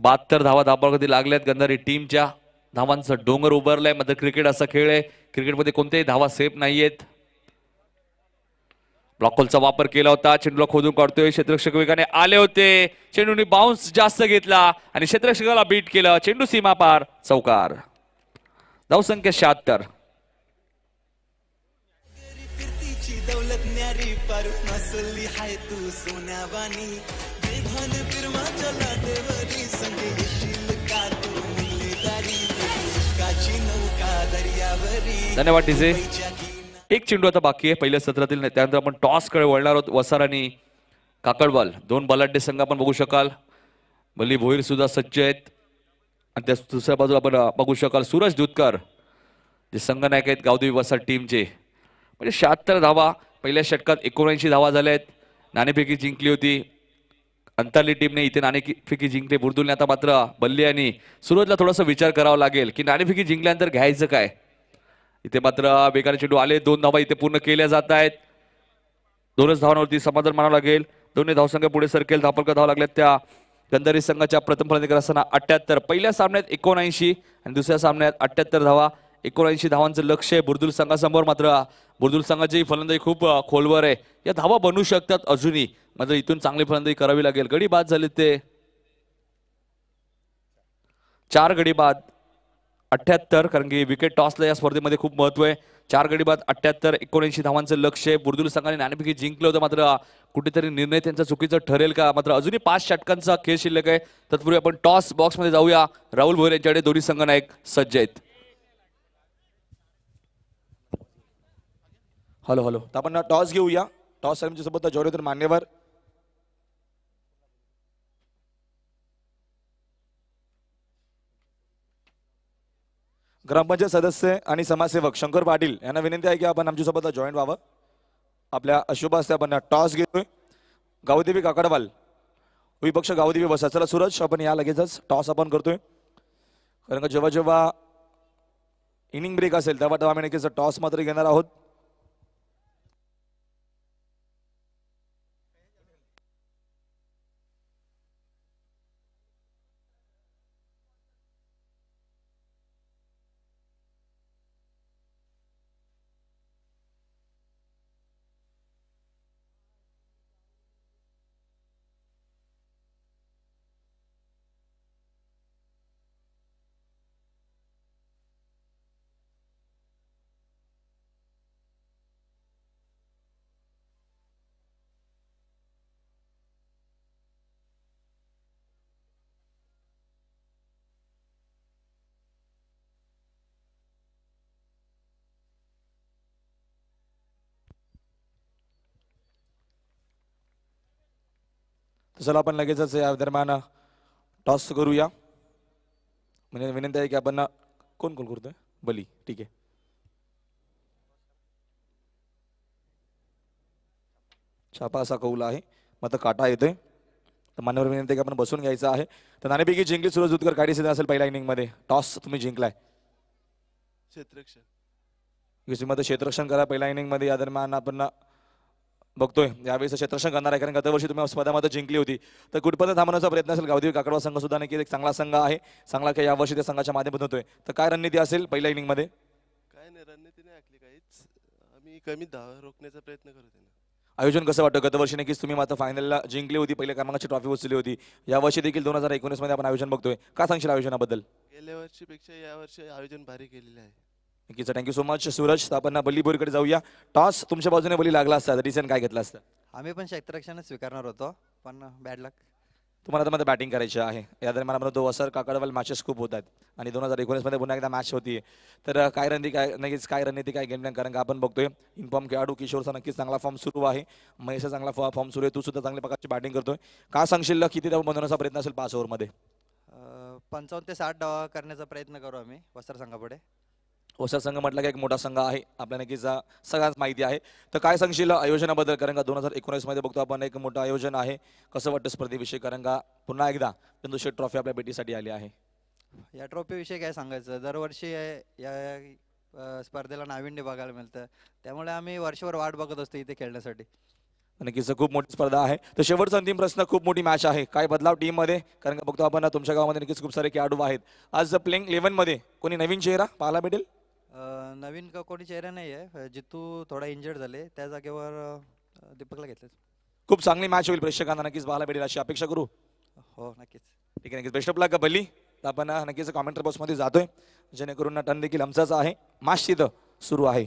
बहात्तर धावा कधी लागल्यात गंधारी टीमच्या धावांचं डोंगर उभारलंय मात्र क्रिकेट असा खेळ आहे क्रिकेटमध्ये कोणत्याही धावा सेफ नाहीयेत ब्लॉकॉलचा वापर केला होता चेंडूला खोदून काढतोय क्षेत्रक्षक वेगाने आले होते चेंडूने बाउन्स जास्त घेतला आणि क्षेत्रक्षकाला बीट केलं चेंडू सीमापार चौकार धावसंख्या शहात्तर चला देवरी तू काची नौका धन्यवाद डीजे एक चेंडू आता बाकी आहे पहिल्या सत्रातील नाही त्यानंतर आपण टॉसकडे वळणार आहोत वसार आणि काकडवाल दोन बलाढ्य संघ आपण बघू शकाल बल्ली भोईर सुद्धा सज्ज आहेत आणि त्या दुसऱ्या बाजूला आपण बघू शकाल सूरज दूतकर जे संघनायक आहेत गावदेवी वसार टीमचे म्हणजे शहात्तर धावा पहिल्या षटकात एकोणऐंशी धावा झाल्या आहेत नाणेफेकी जिंकली होती अंतरली टीमने इथे नाणेफेकी जिंकते बुरदुलने आता मात्र बल्ले आणि सुरुवातला थोडासा विचार करावा लागेल की नाणेफेकी जिंकल्यानंतर घ्यायचं काय इथे मात्र बेकार चेंडू आले दोन धावा इथे पूर्ण केल्या जात आहेत दोनच धावांवरती समाधान मानावं लागेल दोन्ही धावसंघ पुढे सरकेल धापलकर धावा लागल्यात त्या गंधारी संघाच्या प्रथम फलंदाजीकर असताना अठ्ठ्याहत्तर पहिल्या सामन्यात एकोणऐंशी आणि दुसऱ्या सामन्यात अठ्याहत्तर धावा एकोणऐंशी धावांचं लक्ष आहे बुर्दुल संघासमोर मात्र बुर्दुल संघाची फलंदाजी खूप खोलवर आहे या धावा बनू शकतात अजूनही मात्र इथून चांगली फलंदाजी करावी लागेल गडी बाद झाले ते चार गडी बाद अठ्याहत्तर कारण की विकेट टॉसला या स्पर्धेमध्ये खूप महत्व आहे चार गडी बाद अठ्याहत्तर एकोणऐंशी धावांचं लक्ष्य आहे बुर्दुल संघाने नाणेपैकी जिंकलं होतं मात्र कुठेतरी निर्णय त्यांचा चुकीचं ठरेल का मात्र अजूनही पाच षटकांचा खेळ शिल्लक आहे तत्पूर्वी आपण टॉस बॉक्समध्ये जाऊया राहुल भोईर यांच्याकडे दोन्ही संघ नायक सज्ज आहेत हॅलो हॅलो तर आपण टॉस घेऊया टॉस आमच्या सोबत तर मान्यवर ग्रामपंचायत सदस्य आणि समाजसेवक शंकर पाटील यांना विनंती आहे की आपण आमच्यासोबत जॉईंट व्हावं आपल्या अशुभ असते आपण टॉस घेतोय गावदेवी काकडवाल विपक्ष गावदेवी बसा चला सुरज आपण या लगेचच टॉस आपण करतोय कारण का जेव्हा जेव्हा इनिंग ब्रेक असेल तेव्हा तेव्हा आम्ही नक्कीच टॉस मात्र घेणार आहोत चला आपण लगेचच या दरम्यान टॉस करूया म्हणजे विनंती आहे की आपण कोण कोण करतोय बली ठीक आहे छापा असा कौल आहे मग काटा येतोय तर मान्यवर विनंती आहे की आपण बसून घ्यायचं आहे तर नाणेपैकी जिंकली सुरज उदकर काढी सिद्ध असेल पहिल्या इनिंग मध्ये टॉस तुम्ही जिंकलाय क्षेत्ररक्षण मध्ये करा पहिल्या इनिंग मध्ये या दरम्यान आपण बघतोय यावेळी क्षेत्रक्षण करणार आहे कारण गतवर्षी तुम्ही स्पर्धामध्ये जिंकली होती तर कुठपर्यंत थांबवण्याचा प्रयत्न असेल गावदेवी काकडवा संघ सुद्धा नक्की एक चांगला संघ आहे चांगला काही यावर्षी त्या संघाच्या माध्यमातून होतोय तर काय रणनीती असेल पहिल्या इनिंग मध्ये काय नाही रणनीती नाही आखली काहीच आम्ही कमी धाव रोखण्याचा प्रयत्न करत आयोजन कसं वाटतं गतवर्षी नक्कीच तुम्ही मात्र फायनलला जिंकली होती पहिल्या क्रमांकाची ट्रॉफी उचलली होती यावर्षी देखील दोन हजार मध्ये आपण आयोजन बघतोय का सांगशील आयोजनाबद्दल गेल्या वर्षीपेक्षा यावर्षी आयोजन भारी केलेलं आहे नक्कीच थँक्यू सो मच सूरज आपण बलीपूरकडे जाऊया टॉस तुमच्या बाजूने बली लागला असता डिसिजन काय घेतला असतं आम्ही पण क्षेत्ररक्षण स्वीकारणार होतो पण बॅड लक तुम्हाला आता मध्ये बॅटिंग करायची आहे या दरम्यान मला वसर काकडवाल मॅचेस खूप आहेत आणि दोन हजार एकोणीसमध्ये पुन्हा एकदा मॅच होती तर काय रणनीती काय नक्कीच काय रणनीती काय गेम प्लॅन कारण आपण बघतोय इन्फॉर्म खेळाडू किशोरचा नक्कीच चांगला फॉर्म सुरू आहे महेशचा चांगला फॉर्म सुरू आहे तू सुद्धा चांगल्या प्रकारची बॅटिंग करतोय का सांगशील किती धाव बनवण्याचा प्रयत्न असेल पाच ओव्हरमध्ये पंचावन्न ते साठ धावा करण्याचा प्रयत्न करू आम्ही वस्त्र संघापुढे ओसा संघ म्हटलं की एक मोठा संघ आहे आपल्या नक्कीच सगळ्यांच माहिती आहे तर काय सांगशील आयोजनाबद्दल कारण का दोन हजार एकोणीसमध्ये बघतो आपण एक मोठं आयोजन आहे कसं वाटतं स्पर्धेविषयी कारण का पुन्हा एकदा बिंदुशेठ ट्रॉफी आपल्या भेटीसाठी आली आहे या ट्रॉफीविषयी काय सांगायचं दरवर्षी या स्पर्धेला नाविन्य बघायला मिळतं त्यामुळे आम्ही वर्षभर वाट बघत असतो इथे खेळण्यासाठी नक्कीच खूप मोठी स्पर्धा आहे तर शेवटचा अंतिम प्रश्न खूप मोठी मॅच आहे काय बदलाव टीम मध्ये कारण का बघतो आपण तुमच्या गावामध्ये नक्कीच खूप सारे खेळाडू आहेत आज प्लेइंग मध्ये कोणी नवीन चेहरा पाहायला भेटेल नवीन का कोणी चेहरा नाही आहे जितू थोडा इंजर्ड झाले त्या जागेवर दीपकला घेतले खूप चांगली मॅच होईल प्रेक्षकांना नक्कीच पाहायला भेटेल अशी अपेक्षा करू हो नक्कीच ठीक आहे नक्कीच बेस्ट ऑफ लक तर आपण नक्कीच कॉमेंटर बॉक्समध्ये जातोय जेणेकरून टन देखील आमचाच आहे मॅच तिथं सुरू आहे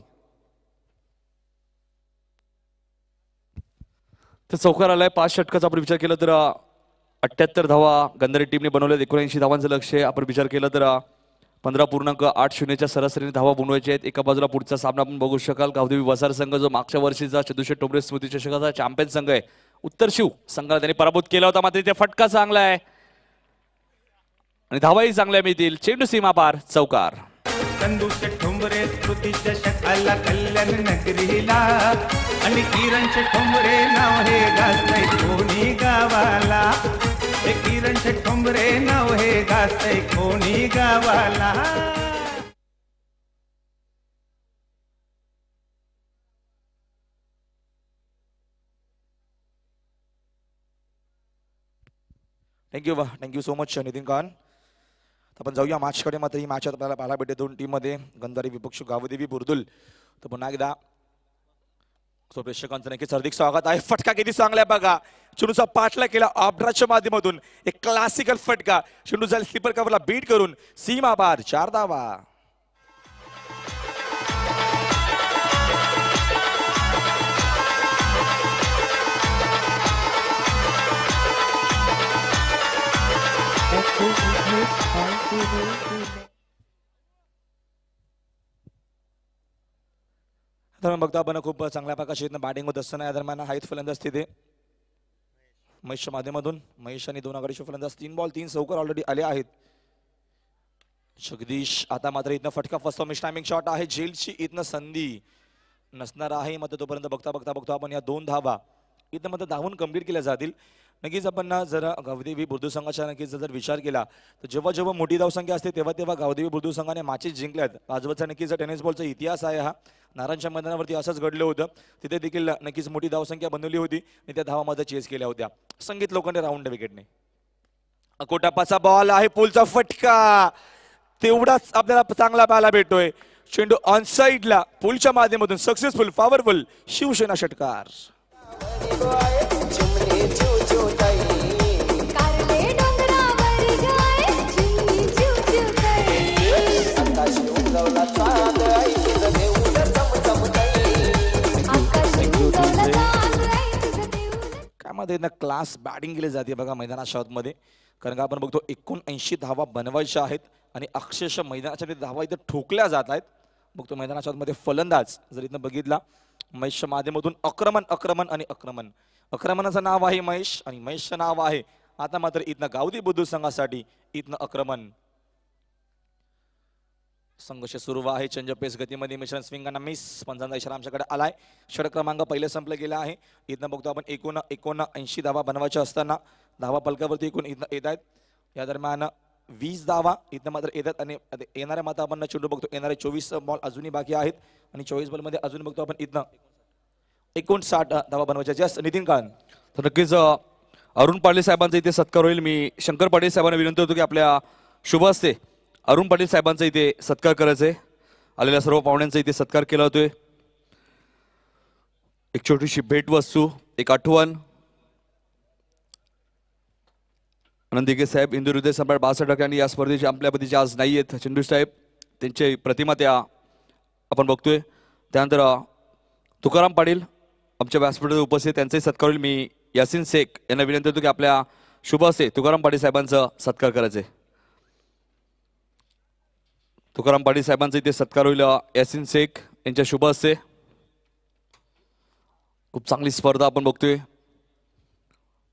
तर चौकार आलाय पाच षटकाचा आपण विचार केला तर अठ्याहत्तर धावा गंधारी टीमने बनवल्यात एकोणऐंशी धावांचं लक्ष आपण विचार केला तर पंधरा पूर्णांक आठ शून्यच्या सरासरीने धावा बनवायची आहेत एका बाजूला पुढचा सामना आपण बघू शकाल गावदेवी वसार संघ जो मागच्या वर्षीचा चतुष्य टोबरे स्मृती चषकाचा चॅम्पियन संघ आहे उत्तर शिव संघाला त्यांनी पराभूत केला होता मात्र इथे फटका चांगला आहे आणि धावाही चांगल्या मिळतील चेंडू सीमा पार चौकार आणि किरणचे नाव हे गावाला ठोंबरे नाव हे गाते कोणी गावाला थँक्यू वा thank you so much Nitin Khan आपण जाऊया मॅचकडे मात्र ही मॅच आपल्याला पाहायला भेटते दोन मध्ये गंधारी विपक्ष गावदेवी बुर्दुल तर पुन्हा एकदा सो प्रेक्षकांचं नक्कीच हार्दिक स्वागत आहे फटका किती चांगला बघा चेंडूचा पाठला केला ऑब्राच्या माध्यमातून एक क्लासिकल फटका चेंडू झाला स्लीपर कव्हरला बीट करून सीमाबाद चार धावा मग बघतो आपण खूप चांगल्या प्रकारे इथं बॅटिंग होत असताना या दरम्यान हाईत फलंदाज तिथे महेशच्या माध्यमातून महेश आणि दोन आघाडीचे फलंदाज तीन बॉल तीन सौकर ऑलरेडी आले आहेत जगदीश आता मात्र इथनं फटका फसतो मिस टायमिंग शॉट आहे जेलची इथनं संधी नसणार आहे मात्र तोपर्यंत बघता बघता बघतो आपण या दोन धावा इथं मात्र धावून कंप्लीट केल्या जातील नक्कीच आपण जरा गावदेवी बुर्दू संघाच्या नक्कीच जर विचार केला तर जेव्हा जेव्हा मोठी धावसंख्या असते तेव्हा तेव्हा गावदेवी बुर्दू संघाने मॅचेस जिंकल्यात आजवरचा नक्कीच टेनिस बॉलचा इतिहास आहे हा नारायणच्या मैदानावरती असंच घडलं होतं तिथे देखील नक्कीच मोठी धावसंख्या बनवली होती आणि त्या धावामध्ये चेस केल्या होत्या संगीत लोकांनी राऊंड विकेटने अकोटापाचा बॉल आहे पुलचा फटका तेवढाच आपल्याला चांगला पाहायला भेटतोय चेंडू ऑन साईडला पुलच्या माध्यमातून सक्सेसफुल पॉवरफुल शिवसेना षटकार त्यांना क्लास बॅटिंग केली जाते बघा मैदाना मध्ये कारण का आपण बघतो एकोणऐंशी धावा बनवायच्या आहेत आणि अक्षरशः मैदानाच्या धावा इथं ठोकल्या जात आहेत बघतो मैदाना मध्ये फलंदाज जर इथं बघितला महेश माध्यमातून अक्रमण अक्रमण आणि अक्रमण अक्रमणाचं नाव आहे महेश आणि महेशचं नाव आहे आता मात्र इथनं गावदी बुद्ध संघासाठी इथनं आक्रमण संघर्ष सुरू आहे चंजपेस गतीमध्ये मिश्रण स्विंगांना मिस पंचांचा इशारा आमच्याकडे आलाय षड क्रमांक पहिले संपले गेला आहे इथनं बघतो आपण एकोण ऐंशी धावा बनवायच्या असताना धावा पलकावरती एकूण इथनं येत आहेत या दरम्यान वीस धावा इथं मात्र येतात आणि येणाऱ्या मात्र आपण चेंडू बघतो येणारे चोवीस बॉल अजूनही बाकी आहेत आणि चोवीस बॉलमध्ये अजून बघतो आपण इथनं एकोणसाठ धावा बनवायच्या जस्ट नितीन कान तर नक्कीच अरुण पाटील साहेबांचा इथे सत्कार होईल मी शंकर पाटील साहेबांना विनंती होतो की आपल्या शुभ हस्ते अरुण पाटील साहेबांचा इथे सत्कार करायचे आहे आलेल्या सर्व पाहुण्यांचा इथे सत्कार केला होतोय एक छोटीशी भेटवस्तू एक आठवण आनंदिके साहेब हिंदू हृदय सम्राट बाळासाहेब ठाकरे यांनी या स्पर्धेचे आपल्यापतीचे आज नाही आहेत चंदू साहेब त्यांचे प्रतिमा त्या आपण बघतोय त्यानंतर तुकाराम पाटील आमच्या व्यासपीठात उपस्थित त्यांचाही सत्कार होईल मी यासिन शेख यांना विनंती होतो की आपल्या शुभ असे तुकाराम पाटील साहेबांचा सत्कार करायचे तुकाराम पाटील साहेबांचा इथे सत्कार होईल यासिन शेख यांच्या शुभ असते खूप चांगली स्पर्धा आपण बघतोय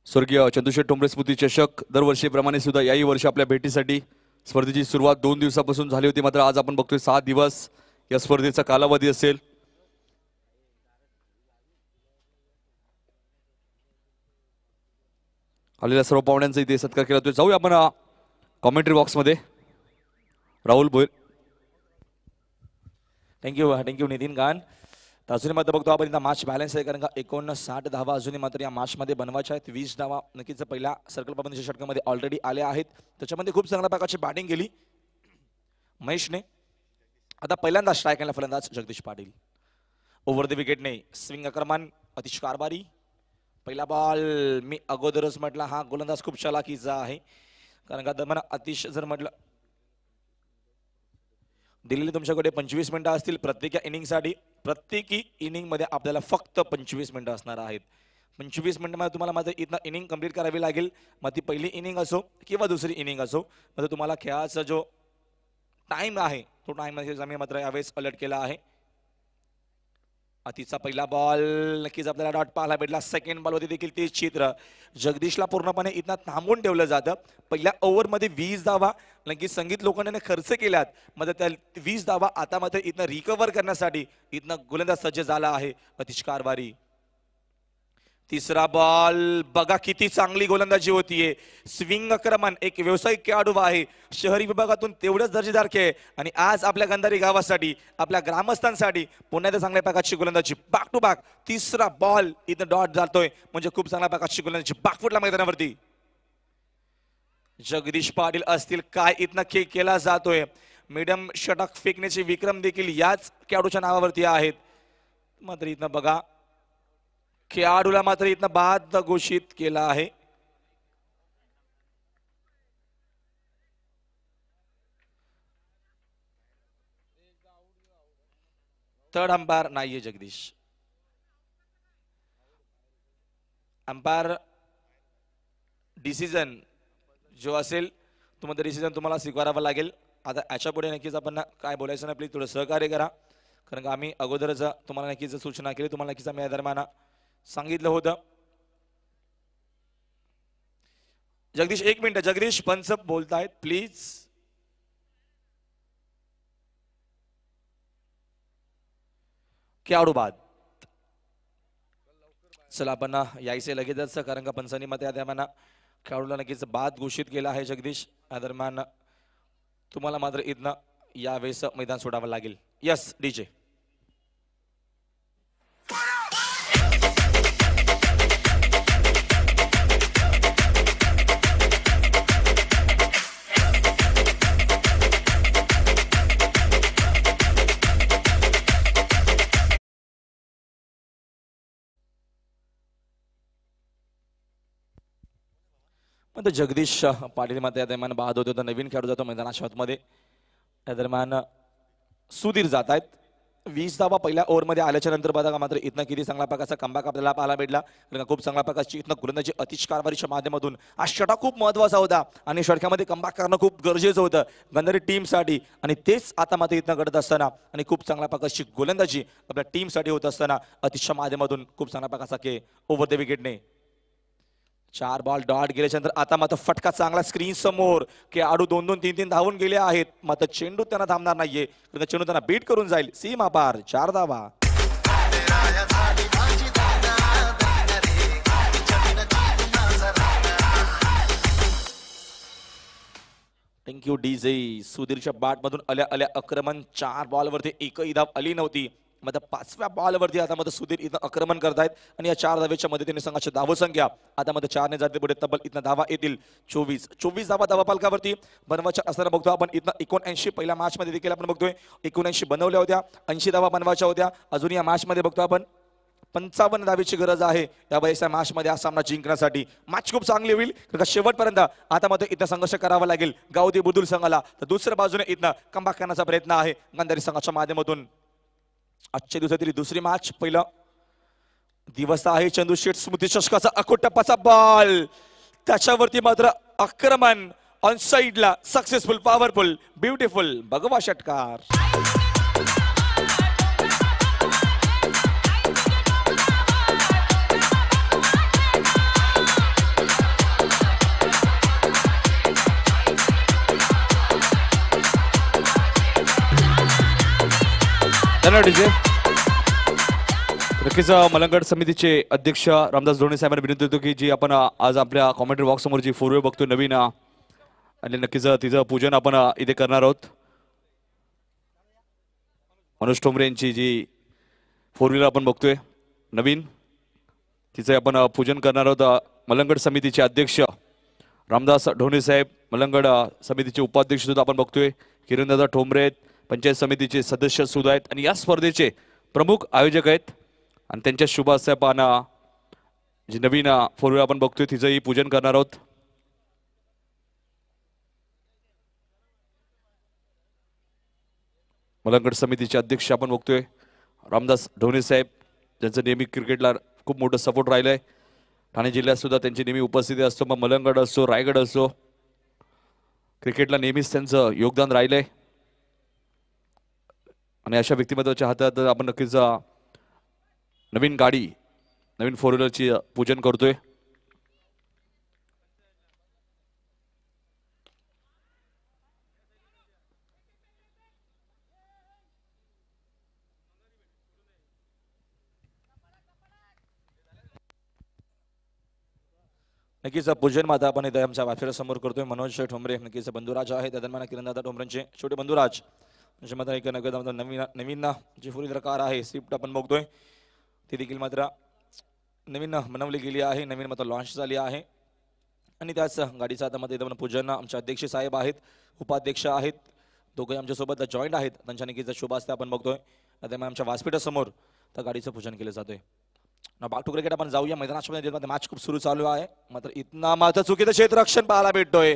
स्वर्गीय चंद्रशेठ टोंबरे स्मृती चषक दरवर्षीप्रमाणे सुद्धा याही वर्षी आपल्या भेटीसाठी स्पर्धेची सुरुवात दोन दिवसापासून झाली होती मात्र आज आपण बघतोय सहा दिवस या स्पर्धेचा कालावधी असेल आलेल्या सर्व पाहुण्यांचा इथे सत्कार केला जातोय जाऊया आपण कॉमेंट्री बॉक्समध्ये राहुल भोईर थँक्यू थँक्यू नितीन गान तर अजूनही मात्र बघतो आपण इथं मार्च बॅलन्स आहे कारण का एकोणस साठ धावा अजूनही मात्र या मध्ये बनवायच्या आहेत वीस धावा नक्कीच पहिल्या सर्कल पाबंदीच्या षटकामध्ये ऑलरेडी आल्या आहेत त्याच्यामध्ये खूप चांगल्या प्रकारची बॅटिंग केली महेशने आता पहिल्यांदा आणला फलंदाज जगदीश पाटील ओव्हर द विकेटने स्विंग अक्रमान अतिश कारबारी पहिला बॉल मी अगोदरच म्हटला हा गोलंदाज खूप चलाकीचा आहे कारण का दरम्यान अतिश जर म्हटलं दिलेली तुमच्याकडे पंचवीस मिनटं असतील प्रत्येक इनिंगसाठी प्रत्येकी इनिंगमध्ये आपल्याला फक्त पंचवीस मिनटं असणार आहेत पंचवीस मिनिटमध्ये तुम्हाला माझं इथनं इनिंग कंप्लीट करावी लागेल मग ती पहिली इनिंग असो किंवा दुसरी इनिंग असो मग तुम्हाला खेळाचा जो टाईम आहे तो टाईम आम्ही मात्र यावेळेस अलर्ट केला आहे अतिचा पहिला बॉल नक्कीच आपल्याला डॉट पाहायला भेटला सेकंड बॉल होती देखील तेच चित्र जगदीशला पूर्णपणे इथं थांबून ठेवलं जातं पहिल्या ओव्हरमध्ये वीस धावा नक्कीच संगीत लोकांनी खर्च केल्यात मग त्या वीस धावा आता मात्र इथनं रिकव्हर करण्यासाठी इथनं गोलंदाज सज्ज झाला आहे अतिश कारवारी तिसरा बॉल बघा किती चांगली गोलंदाजी होतीये स्विंग आक्रमण एक व्यावसायिक खेळाडू आहे शहरी विभागातून तेवढंच दर्जेदार खेळ आणि आज आपल्या गंधारी गावासाठी आपल्या ग्रामस्थांसाठी पुन्हा चांगल्या प्रकारची गोलंदाजी बाक टू बाक तिसरा बॉल इथं डॉट जातोय म्हणजे खूप चांगल्या प्रकारची गोलंदाजी बाकफुटला मैदानावरती जगदीश पाटील असतील काय इथनं खेळ केला जातोय मिडम षटक फेकण्याचे विक्रम देखील याच खेळाडूच्या नावावरती आहेत मात्र इथनं बघा खेळाडूला मात्र इथनं बाद घोषित केला आहे थर्ड अंपायर नाहीये जगदीश अंपायर डिसिजन जो असेल तुम्हाला डिसिजन तुम्हाला स्वीकारावा लागेल आता याच्या पुढे नक्कीच आपण काय बोलायचं नाही प्लीज थोडं सहकार्य करा कारण का आम्ही अगोदरच तुम्हाला नक्कीच सूचना केली तुम्हाला नक्कीच आम्ही या दरम्यान सांगितलं होत जगदीश एक मिनिट जगदीश पंचप बोलतायत प्लीज खेळाडू बाद चला आपण यायचे लगेचच कारण का पंचानी या दरम्यान खेळाडूला नक्कीच बाद घोषित केला आहे जगदीश या दरम्यान तुम्हाला मात्र इथनं यावेळेस मैदान सोडावं लागेल यस डीजे तर जगदीश पाटील मात्र या दरम्यान बाद होत होता नवीन खेळाडू जातो मध्ये या दरम्यान सुधीर जात आहेत वीस धावा पहिल्या ओव्हरमध्ये आल्याच्या नंतर बघा का मात्र इथनं किती चांगला प्रकारचा कंबाक आपल्याला पाहायला भेटला कारण खूप चांगल्या प्रकारची इथं गोलंदाजी अतिश कारभारीच्या माध्यमातून हा षटा खूप महत्त्वाचा होता आणि षटक्यामध्ये कंबाक करणं खूप गरजेचं होतं गंधारी टीमसाठी आणि तेच आता मात्र इथनं घडत असताना आणि खूप चांगल्या प्रकारची गोलंदाजी आपल्या टीमसाठी होत असताना अतिशय माध्यमातून खूप चांगल्या प्रकारचा के ओव्हर द विकेटने चार बॉल डॉट गेल्याच्यानंतर आता मात्र फटका चांगला स्क्रीन समोर आडू दोन दोन तीन तीन धावून गेले आहेत मात्र चेंडू त्यांना थांबणार नाहीये चेंडू त्यांना बीट करून जाईल सीमा पार चार धावा थँक्यू डी जे सुधीरच्या बाटमधून आल्या आल्या आक्रमण चार बॉलवरती एकही धाव आली नव्हती मध्ये पाचव्या बॉलवरती आता मध्ये सुधीर इथं आक्रमण करतायत आणि या चार धावेच्या मदतीने संघाची संख्या आता मध्ये चारने जाते पुढे तब्बल इथं धावा येतील चोवीस चोवीस धावा धावा पालकावरती बनवायच्या असताना बघतो आपण इथं एकोणऐंशी पहिल्या मध्ये देखील आपण बघतोय एकोणऐंशी बनवल्या होत्या ऐंशी धावा बनवायच्या होत्या अजून या मध्ये बघतो आपण पंचावन्न धावेची गरज आहे या मध्ये हा सामना जिंकण्यासाठी मॅच खूप चांगली होईल का शेवटपर्यंत आता मध्ये इथं संघर्ष करावा लागेल गावदी बुदुल संघाला तर दुसऱ्या बाजूने इथनं कमबॅक करण्याचा प्रयत्न आहे गंधारी संघाच्या माध्यमातून आजच्या दिवसातील दुसरी मॅच पहिला दिवस आहे चंदूशेठ स्मृती चषकाचा अकोट टप्पाचा बॉल त्याच्यावरती मात्र आक्रमण ऑन साईडला सक्सेसफुल पॉवरफुल ब्युटिफुल भगवा षटकार जे नक्कीच मलंगड समितीचे अध्यक्ष रामदास धोणी साहेबांना विनंती होतो की जी आपण आज आपल्या कॉमेंट्री बॉक्स समोर जी फोर व्हील बघतो नवीन आणि नक्कीच तिचं पूजन आपण इथे करणार आहोत मनोज ठोंबरे यांची जी फोर व्हीलर आपण बघतोय नवीन तिचं आपण पूजन करणार आहोत मलंगड समितीचे अध्यक्ष रामदास ढोणे साहेब मलंगड समितीचे उपाध्यक्ष सुद्धा आपण बघतोय किरणदादा ठोंबरे पंचायत समितीचे सदस्य सुद्धा आहेत आणि या स्पर्धेचे प्रमुख आयोजक आहेत आणि त्यांच्या शुभ जी नवीन फोरवे आपण बघतोय तिचंही पूजन करणार आहोत मलंगड समितीचे अध्यक्ष आपण बघतोय रामदास ढोणे साहेब ज्यांचं नेहमी क्रिकेटला खूप मोठं सपोर्ट राहिलं आहे ठाणे जिल्ह्यात सुद्धा त्यांची नेहमी उपस्थिती असतो मग मलंगड असो रायगड असो क्रिकेटला नेहमीच त्यांचं योगदान राहिलं आहे आणि अशा व्यक्तिमत्वाच्या हातात आपण नक्कीच नवीन गाडी नवीन फोर व्हीलरची पूजन करतोय नक्कीच पूजन माता आपण इथे आमच्या वाफेला समोर करतोय मनोज ठोंबरे नक्कीच बंधुराज आहे त्या दरम्यान किरणदादा ठोंबरेंचे छोटे बंधुराज म्हणजे मात्र एक नगर नवीन नवीन जी फुरी दरकार कार आहे स्विफ्ट आपण बघतोय ती देखील मात्र नवीन बनवली गेली आहे नवीन मात्र लॉन्च झाली आहे आणि त्याच गाडीचं आता मध्ये पूजन आमच्या अध्यक्ष साहेब आहेत उपाध्यक्ष आहेत दोघे आमच्यासोबत जॉईंट आहेत त्यांच्या नक्कीच शुभ असते आपण बघतोय त्यामुळे आमच्या व्यासपीठासमोर त्या गाडीचं पूजन केलं जातोय ना बाग टू क्रिकेट आपण जाऊया मैदानाच्या मॅच खूप सुरू चालू आहे मात्र इतना मात्र चुकीचं क्षेत्ररक्षण पाहायला भेटतोय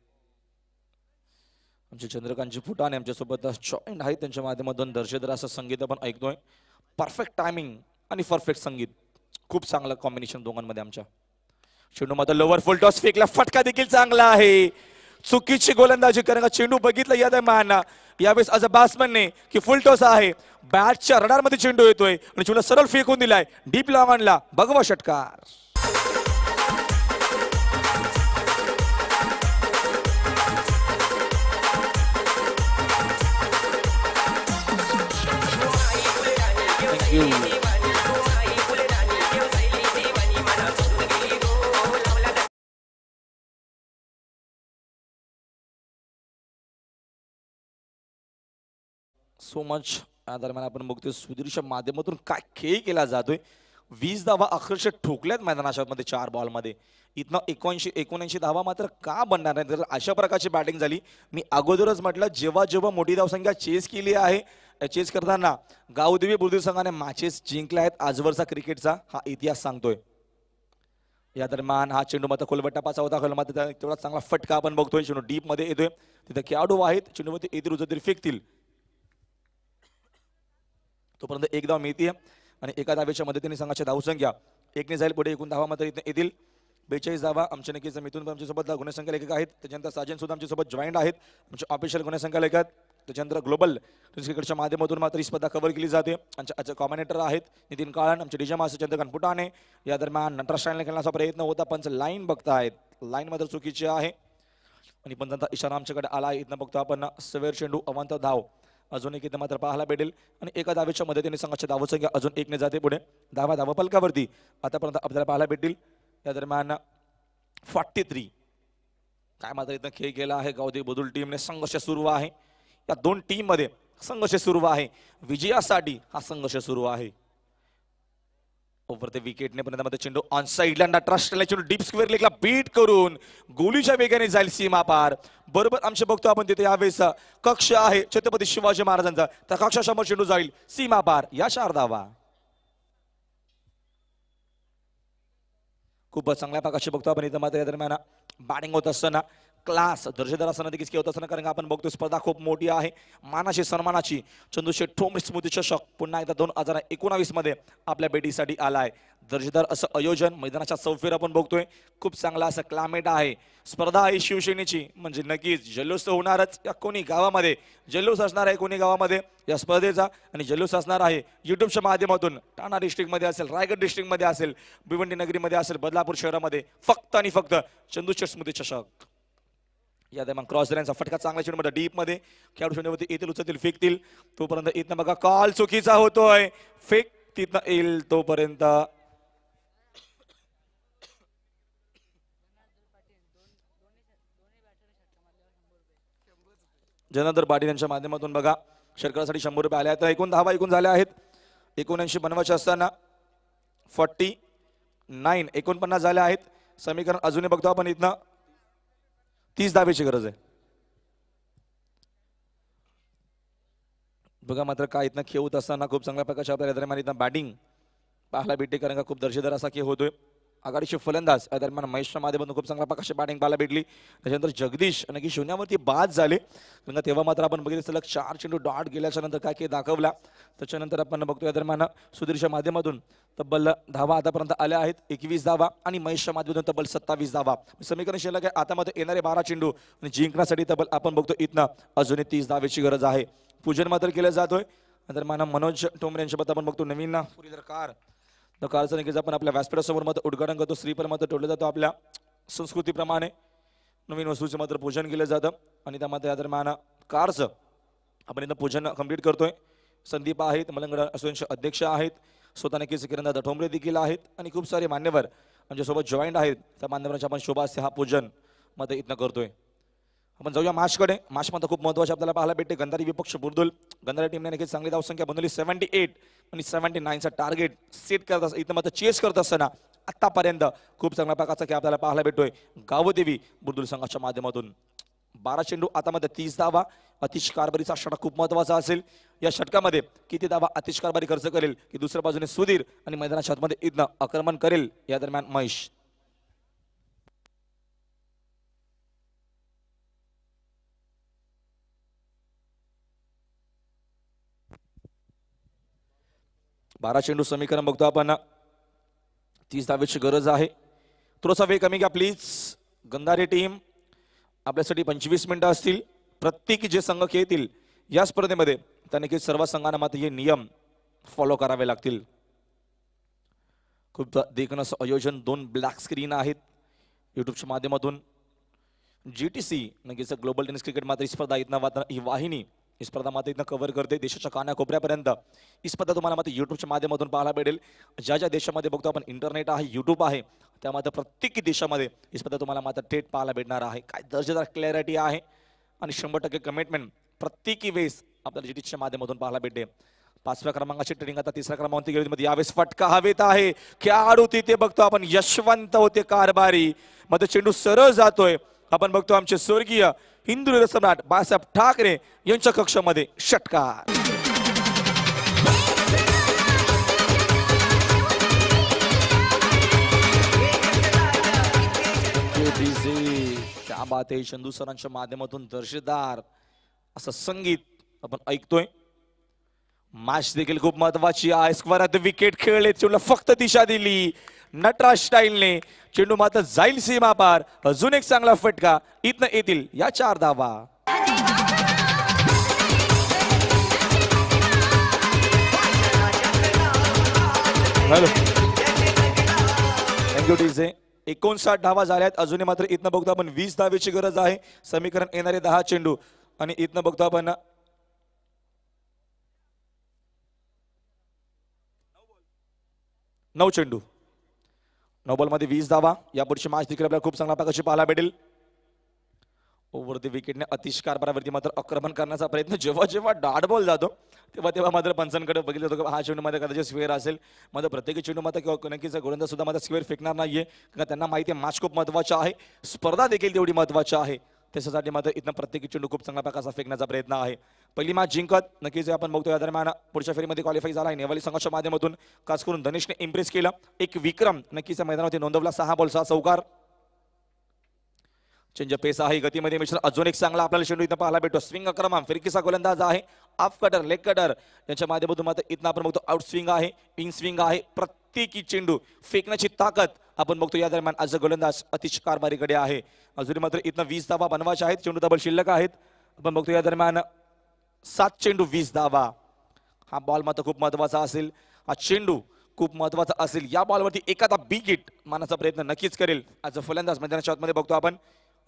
आमचे चंद्रकांतजी फुटाने आमच्यासोबत जॉईंट आहेत त्यांच्या माध्यमातून दर्जेदार असं संगीत आपण ऐकतोय परफेक्ट टायमिंग आणि परफेक्ट संगीत खूप चांगलं कॉम्बिनेशन दोघांमध्ये आमच्या चेंडू मात्र लोवर फुल टॉस फेकला फटका देखील चांगला आहे चुकीची गोलंदाजी कारण का चेंडू बघितला याद आहे महाना यावेळेस आज ने की फुल टॉस आहे बॅटच्या रडारमध्ये चेंडू येतोय आणि चेंडू सरळ फेकून दिलाय डीप लावांडला भगवा षटकार सो मच या दरम्यान आपण बघतोय सुदीरच्या माध्यमातून काय खेळ केला जातोय वीस धावा अक्षरशः ठोकल्यात मध्ये चार बॉलमध्ये इथनं एकोणऐंशी एकोणऐंशी धावा मात्र का बनणार नाही तर अशा प्रकारची बॅटिंग झाली मी अगोदरच म्हटलं जेव्हा जेव्हा मोठी धावसंख्या चेस केली आहे चेज करताना गावदेवी बुद्धी संघाने मॅचेस जिंकल्या आहेत आजवरचा क्रिकेटचा हा इतिहास सांगतोय या दरम्यान हा चेंडू मात्र खोलबट्टा पाचा होता मात्र तेवढा चांगला फटका आपण बघतोय चेंडू डीप मध्ये येतोय तिथे खेळाडू आहेत मध्ये येतील उजर फेकतील तोपर्यंत एक धाव मिळतीय आणि एका धावेच्या मदतीने संघाच्या धावसंख्या एकने जाईल पुढे एकूण धावा मात्र इथं येतील बेचाळीस धावा आमच्या नक्कीच मिथून आमच्यासोबत गुन्हे लेखक आहेत त्याच्यानंतर साजन सुद्धा आमच्यासोबत जॉईंट आहेत आमच्या ऑफिशियल गुन्हे लेखात चंद्र ग्लोबल क्रिकेटच्या माध्यमातून मात्र ही स्पर्धा कव्हर केली जाते आमच्या कॉमेंटेटर आहेत नितीन काळण आमचे डीजे मास्टर चंद्रकांत फुटाणे या दरम्यान नटराष्ट्रांना खेळण्याचा प्रयत्न होता पंच लाईन बघतायत लाईन मात्र चुकीची आहे आणि पंचांचा इशारा आमच्याकडे आला इथं बघतो आपण सवेर चेंडू अवंत धाव अजून एक इथं मात्र पाहायला भेटेल आणि एका धावेच्या मदतीने संघाच्या धावसंख्या अजून एकने जाते पुढे धावा धावा पलकावरती आतापर्यंत आपल्याला पाहायला भेटतील या दरम्यान फॉर्टी थ्री काय मात्र इथं खेळ गेला आहे गावदेव बदुल टीमने संघर्ष सुरू आहे दोन टीम मध्ये संघर्ष सुरू आहे विजयासाठी हा संघर्ष सुरू आहे ओव्हर ते विकेटने पर्यंत चेंडू ऑन साईड ट्रस्टला चेंडू डीप स्क्वेअर लेगला बीट करून गोलीच्या वेगाने जाईल सीमा पार बरोबर आमचे बघतो आपण तिथे यावेळेस कक्ष आहे छत्रपती शिवाजी महाराजांचा त्या कक्षासमोर चेंडू जाईल सीमा पार या शारदावा खूपच चांगल्या प्रकारचे बघतो आपण इथं मात्र या दरम्यान बॅटिंग होत असताना क्लास दर्जेदार असं देखील होत असणं कारण आपण बघतो स्पर्धा खूप मोठी आहे मानाशी सन्मानाची चंदूशेठ ठोम स्मृती चषक पुन्हा एकदा दोन हजार मध्ये आपल्या भेटीसाठी आला आहे दर्जेदार असं आयोजन मैदानाच्या चौफेर आपण बघतोय खूप चांगला असं क्लायमेट आहे स्पर्धा आहे शिवसेनेची म्हणजे नक्कीच जल्लोष होणारच या कोणी गावामध्ये जल्लोष असणार आहे कोणी गावामध्ये या स्पर्धेचा आणि जल्लोष असणार आहे युट्यूबच्या माध्यमातून ठाणा डिस्ट्रिक्टमध्ये असेल रायगड डिस्ट्रिक्टमध्ये असेल भिवंडी नगरीमध्ये असेल बदलापूर शहरामध्ये फक्त आणि फक्त चंदूशेठ स्मृती चषक या दरम्यान क्रॉस लाईनचा फटका चांगला चेंडू मध्ये डीप मध्ये खेळाडू शून्यवरती येतील उचलतील फेकतील तोपर्यंत इथनं बघा कॉल चुकीचा होतोय फेक तिथनं येईल तोपर्यंत जनंदर पाटील यांच्या माध्यमातून बघा शर्करासाठी शंभर रुपये आले आहेत एकूण दहा एकूण झाल्या आहेत एकोणऐंशी बनवायचे असताना फोर्टी नाईन एकोणपन्नास झाल्या आहेत समीकरण अजूनही बघतो आपण इथनं तीस धावेची गरज आहे बघा मात्र काय इथनं खेळत असताना खूप चांगल्या प्रकारच्या आपल्या दरम्यान बॅटिंग पाहायला भेटते कारण का खूप दर्जेदार असा खेळ होतोय आघाडीचे फलंदाज दरम्यान महेश मादेमधून खूप चांगला प्रकारची बॅटिंग पाहायला भेटली त्याच्यानंतर जगदीश नक्की शून्यावरती बाद झाले तेव्हा मात्र आपण बघितलं सलग चार चेंडू डॉट गेल्याच्या नंतर काय काही दाखवला त्याच्यानंतर आपण बघतोय दरम्यान सुधीरच्या माध्यमातून तब्बल धावा आतापर्यंत आल्या आहेत एकवीस धावा आणि महेशच्या माध्यमातून तब्बल सत्तावीस धावा समीकरण शिल्लक आहे आता मध्ये येणारे बारा चेंडू आणि जिंकण्यासाठी तब्बल आपण बघतो इथनं अजूनही तीस धावेची गरज आहे पूजन मात्र केलं जातोय दरम्यान मनोज टोंबरे यांच्याबद्दल आपण बघतो नवीन ना कार न कालचं आपण आपल्या व्यासपीठासमोर मात्र उद्घाटन करतो स्त्रीपर मात्र ठेवलं जातो आपल्या संस्कृतीप्रमाणे नवीन वस्तूचं मात्र पूजन केलं जातं आणि त्यामध्ये या दरम्यान कारचं आपण इथं पूजन कंप्लीट करतोय संदीप आहेत मलंगड असोसिएशनचे अध्यक्ष आहेत स्वतः नक्कीच किरणदा दठोंबरे देखील आहेत आणि खूप सारे मान्यवर आमच्यासोबत जॉईंट आहेत त्या मान्यवरांच्या आपण शुभास्ते हा पूजन मात्र इथनं करतोय आपण जाऊया माशकडे माशमध्ये खूप महत्वाचे आपल्याला पाहायला भेटते गंधारी विपक्ष बुर्दुल गंधारी टीमने नक्कीच चांगली धावसंख्या बनवली सेव्हन्टी एट आणि सेव्हन्टी नाईनचा टार्गेट सेट करत असताना इथं मात्र चेस करत असताना आत्तापर्यंत खूप चांगल्या प्रकारचा खेळ आपल्याला पाहायला भेटतोय गावदेवी बुर्दुल संघाच्या माध्यमातून बारा चेंडू आतामध्ये तीस धावा अतिश कारभारीचा षटक खूप महत्वाचा असेल या षटकामध्ये किती धावा अतिश कारभारी खर्च करेल की दुसऱ्या बाजूने सुधीर आणि मैदानाच्या आतमध्ये इथनं आक्रमण करेल या दरम्यान महेश बारा चेंडू समीकरण बघतो आपण तीस धावेची गरज आहे थोडासा वेळ कमी घ्या प्लीज गंधारे टीम आपल्यासाठी पंचवीस मिनिटं असतील प्रत्येक जे संघ खेळतील या स्पर्धेमध्ये त्यांनी की सर्व संघांना मात्र हे नियम फॉलो करावे लागतील खूप देखणं असं आयोजन दोन ब्लॅक स्क्रीन आहेत युट्यूबच्या माध्यमातून जी टी सी नक्कीच ग्लोबल टेनिस क्रिकेट मात्र स्पर्धा येत ही वाहिनी ही स्पर्धा मात्र इथं कव्हर करते देशाच्या कानाकोपऱ्यापर्यंत ही स्पर्धा तुम्हाला मात्र यूट्यूबच्या माध्यमातून पाहायला मिळेल ज्या ज्या देशामध्ये बघतो आपण इंटरनेट आहे यूट्यूब आहे त्यामध्ये प्रत्येक देशामध्ये ही स्पर्धा तुम्हाला मात्र थेट पाहायला भेटणार आहे काय दर्जेदार क्लॅरिटी आहे आणि शंभर टक्के कमिटमेंट प्रत्येकी वेळेस आपल्याला टीच्या माध्यमातून पाहायला भेटते पाचव्या क्रमांकाची ट्रेनिंग आता तिसऱ्या क्रमांक गेली मध्ये यावेळेस फटका हवेत आहे खेळाडू तिथे बघतो आपण यशवंत होते कारभारी मध्ये चेंडू सरळ जातोय आपण बघतो आमचे स्वर्गीय हिंदू सम्राट बाळासाहेब ठाकरे यांच्या कक्षामध्ये षटकार चंदू सरांच्या माध्यमातून दर्जेदार असं संगीत आपण ऐकतोय मॅच देखील खूप महत्वाची आहे विकेट खेळले चेवला फक्त दिशा दिली नटराज स्टाईलने चेंडू मात्र जाईल सीमा पार अजून एक चांगला फटका इथनं येतील या चार धावा हॅलो थँक्यू टीजे एकोणसाठ धावा झाल्यात अजूनही मात्र इथनं बघतो आपण वीस धावेची गरज आहे समीकरण येणारे दहा चेंडू आणि इथनं बघतो आपण नऊ चेंडू नोबलमध्ये वीस धावा यापुढची मॅच देखील आपल्याला खूप चांगला प्रकारची पाहायला भेटेल ओव्हरती विकेटने अतिश कारभारावरती मात्र आक्रमण करण्याचा प्रयत्न जेव्हा जेव्हा डाट बॉल जातो तेव्हा तेव्हा मात्र पंचांकडे बघितलं जातो हा मध्ये कदाचित स्वेअर असेल मात्र प्रत्येक चेंडूमध्ये किंवा नक्कीच गोलंदा सुद्धा मात्र स्वेअर फेकणार नाहीये कारण त्यांना माहिती आहे मॅच खूप महत्वाचा आहे स्पर्धा देखील तेवढी महत्वाची आहे त्याच्यासाठी मात्र इथं प्रत्येक चेंडू खूप चांगल्या प्रकारचा फेकण्याचा प्रयत्न आहे पहिली मॅच जिंकत नक्कीच आपण बघतो या दरम्यान पुढच्या फेरीमध्ये क्वालिफाय झाला आहे नेवाली संघाच्या माध्यमातून खास करून धनेशने इम्प्रेस केलं एक विक्रम नक्कीच मैदानावरती नोंदवला सहा बॉल सहा चौकार चेंज पेस आहे गतीमध्ये मिश्र अजून एक चांगला आपल्याला चेंडू इथं पाहायला भेटतो स्विंग क्रमांक फिरकीचा गोलंदाज आहे अफ कटर लेग कटर यांच्या माध्यमातून मात्र इथं आपण बघतो आउट स्विंग आहे इन स्विंग आहे प्रत्येकी चेंडू फेकण्याची ताकद आपण बघतो या दरम्यान आज गोलंदाज अतिश कारभारीकडे आहे अजून मात्र इथनं वीस धावा बनवायच्या आहेत चेंडू धाबल शिल्लक आहेत आपण बघतो या दरम्यान सात चेंडू वीस धावा हा बॉल मात्र खूप महत्वाचा असेल हा चेंडू खूप महत्वाचा असेल या बॉलवरती एखादा बिग हिट मानाचा प्रयत्न नक्कीच करेल आज फलंदाज मैदाना शॉटमध्ये बघतो आपण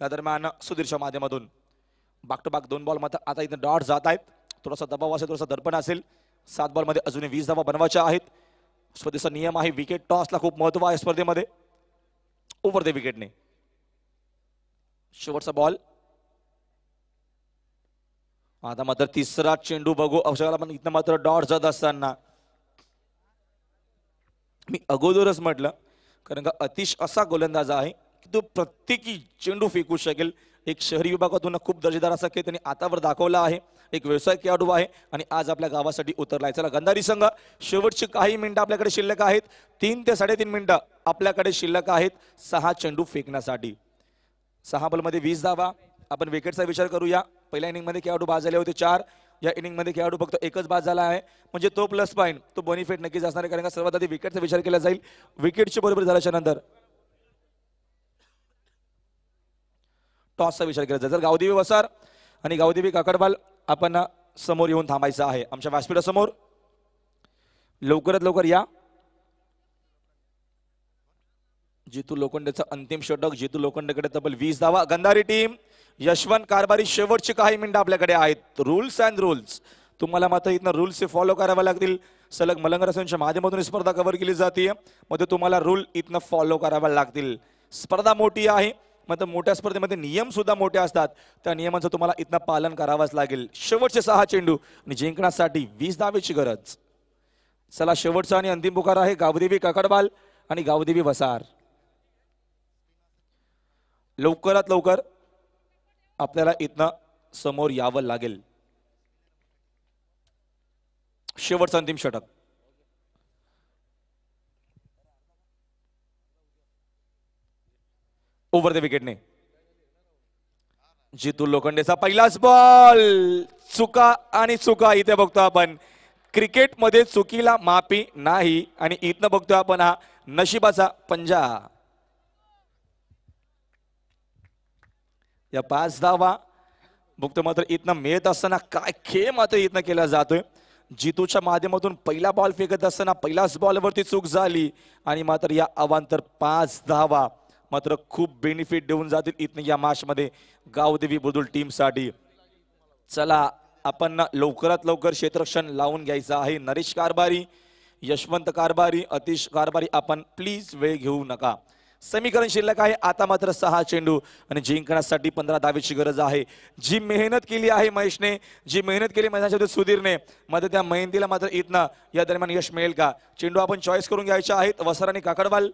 या दरम्यान सुधीरच्या माध्यमातून बाक टू बाक दोन बॉल मात्र आता इथं डॉट जात आहेत थोडासा दबाव असेल थोडासा दर्पण असेल सात बॉलमध्ये अजूनही वीस धावा बनवायच्या आहेत स्पर्धेचा नियम आहे विकेट टॉसला खूप महत्व आहे स्पर्धेमध्ये ओव्हर दे विकेटने शेवटचा बॉल आता मात्र तिसरा चेंडू बघू अवशकाला पण इथं मात्र डॉट जात असताना मी अगोदरच म्हटलं कारण का अतिश असा गोलंदाज आहे की तो प्रत्येकी चेंडू फेकू शकेल एक शहरी विभागातून खूप दर्जेदार असा खेळ त्यांनी आतावर दाखवला आहे एक व्यवसाय खेळाडू आहे आणि आज आपल्या गावासाठी उतरलाय चला गंधारी संघ शेवटची काही मिनिटं आपल्याकडे शिल्लक आहेत तीन ते साडेतीन मिनिटं आपल्याकडे शिल्लक आहेत सहा चेंडू फेकण्यासाठी सहा बलमध्ये वीस धावा आपण विकेटचा विचार करूया पहिल्या इनिंगमध्ये खेळाडू बाद झाले होते चार या इनिंगमध्ये खेळाडू फक्त एकच बाद झाला आहे म्हणजे तो प्लस पॉईंट तो बेनिफिट नक्कीच असणार आहे कारण का सर्वात आधी विकेटचा विचार केला जाईल विकेटची बरोबर झाल्याच्या नंतर टॉसचा विचार केला जाईल जर गावदेवी वसार आणि गावदेवी काकडवाल आपण समोर येऊन थांबायचं आहे आमच्या व्यासपीठासमोर लवकरात लवकर या जितू लोखंडेचा अंतिम षटक जितू लोखंडेकडे तब्बल वीस धावा गंधारी टीम यशवंत कारभारी शेवटची काही मिनिटं आपल्याकडे आहेत रूल्स अँड रूल्स तुम्हाला मात्र इथनं रूल्स हे फॉलो करावे लागतील सलग मलंगरासांच्या माध्यमातून स्पर्धा कव्हर केली जाते मध्ये तुम्हाला रूल इथनं फॉलो करावा लागतील स्पर्धा मोठी आहे मग मोठ्या स्पर्धेमध्ये नियम सुद्धा मोठे असतात त्या नियमांचं तुम्हाला इथनं पालन करावंच लागेल शेवटचे सहा चेंडू आणि जिंकण्यासाठी वीस दावेची गरज चला शेवटचा आणि अंतिम पुकार आहे गावदेवी काकडबाल आणि गावदेवी वसार लवकरात लवकर आपल्याला इथनं समोर यावं लागेल शेवटचा अंतिम षटक ओव्हर द विकेटने जितू लोखंडेचा पहिलाच बॉल चुका आणि चुका इथे बघतो आपण क्रिकेटमध्ये चुकीला माफी नाही आणि इथनं बघतो आपण हा नशिबाचा पंजा या पाच धावा बघतो मात्र इथनं मिळत असताना काय खेळ मात्र इथनं केला जातोय जितूच्या माध्यमातून पहिला बॉल फेकत असताना पहिलाच बॉलवरती चूक झाली आणि मात्र या अवांतर पाच धावा मात्र खूप बेनिफिट देऊन जातील इथनं या मध्ये गावदेवी बुदुल टीमसाठी चला आपण लवकरात लवकर क्षेत्रक्षण लावून घ्यायचं आहे नरेश कारभारी यशवंत कारभारी अतिश कारभारी आपण प्लीज वेळ घेऊ नका समीकरण शिल्लक आहे आता मात्र सहा चेंडू आणि जिंकण्यासाठी पंधरा दावेची गरज आहे जी मेहनत केली आहे महेशने जी मेहनत केली मैदानाच्या सुधीरने मात्र त्या मेहंदीला मात्र ना या दरम्यान यश मिळेल का चेंडू आपण चॉईस करून घ्यायच्या आहेत वसर आणि काकडवाल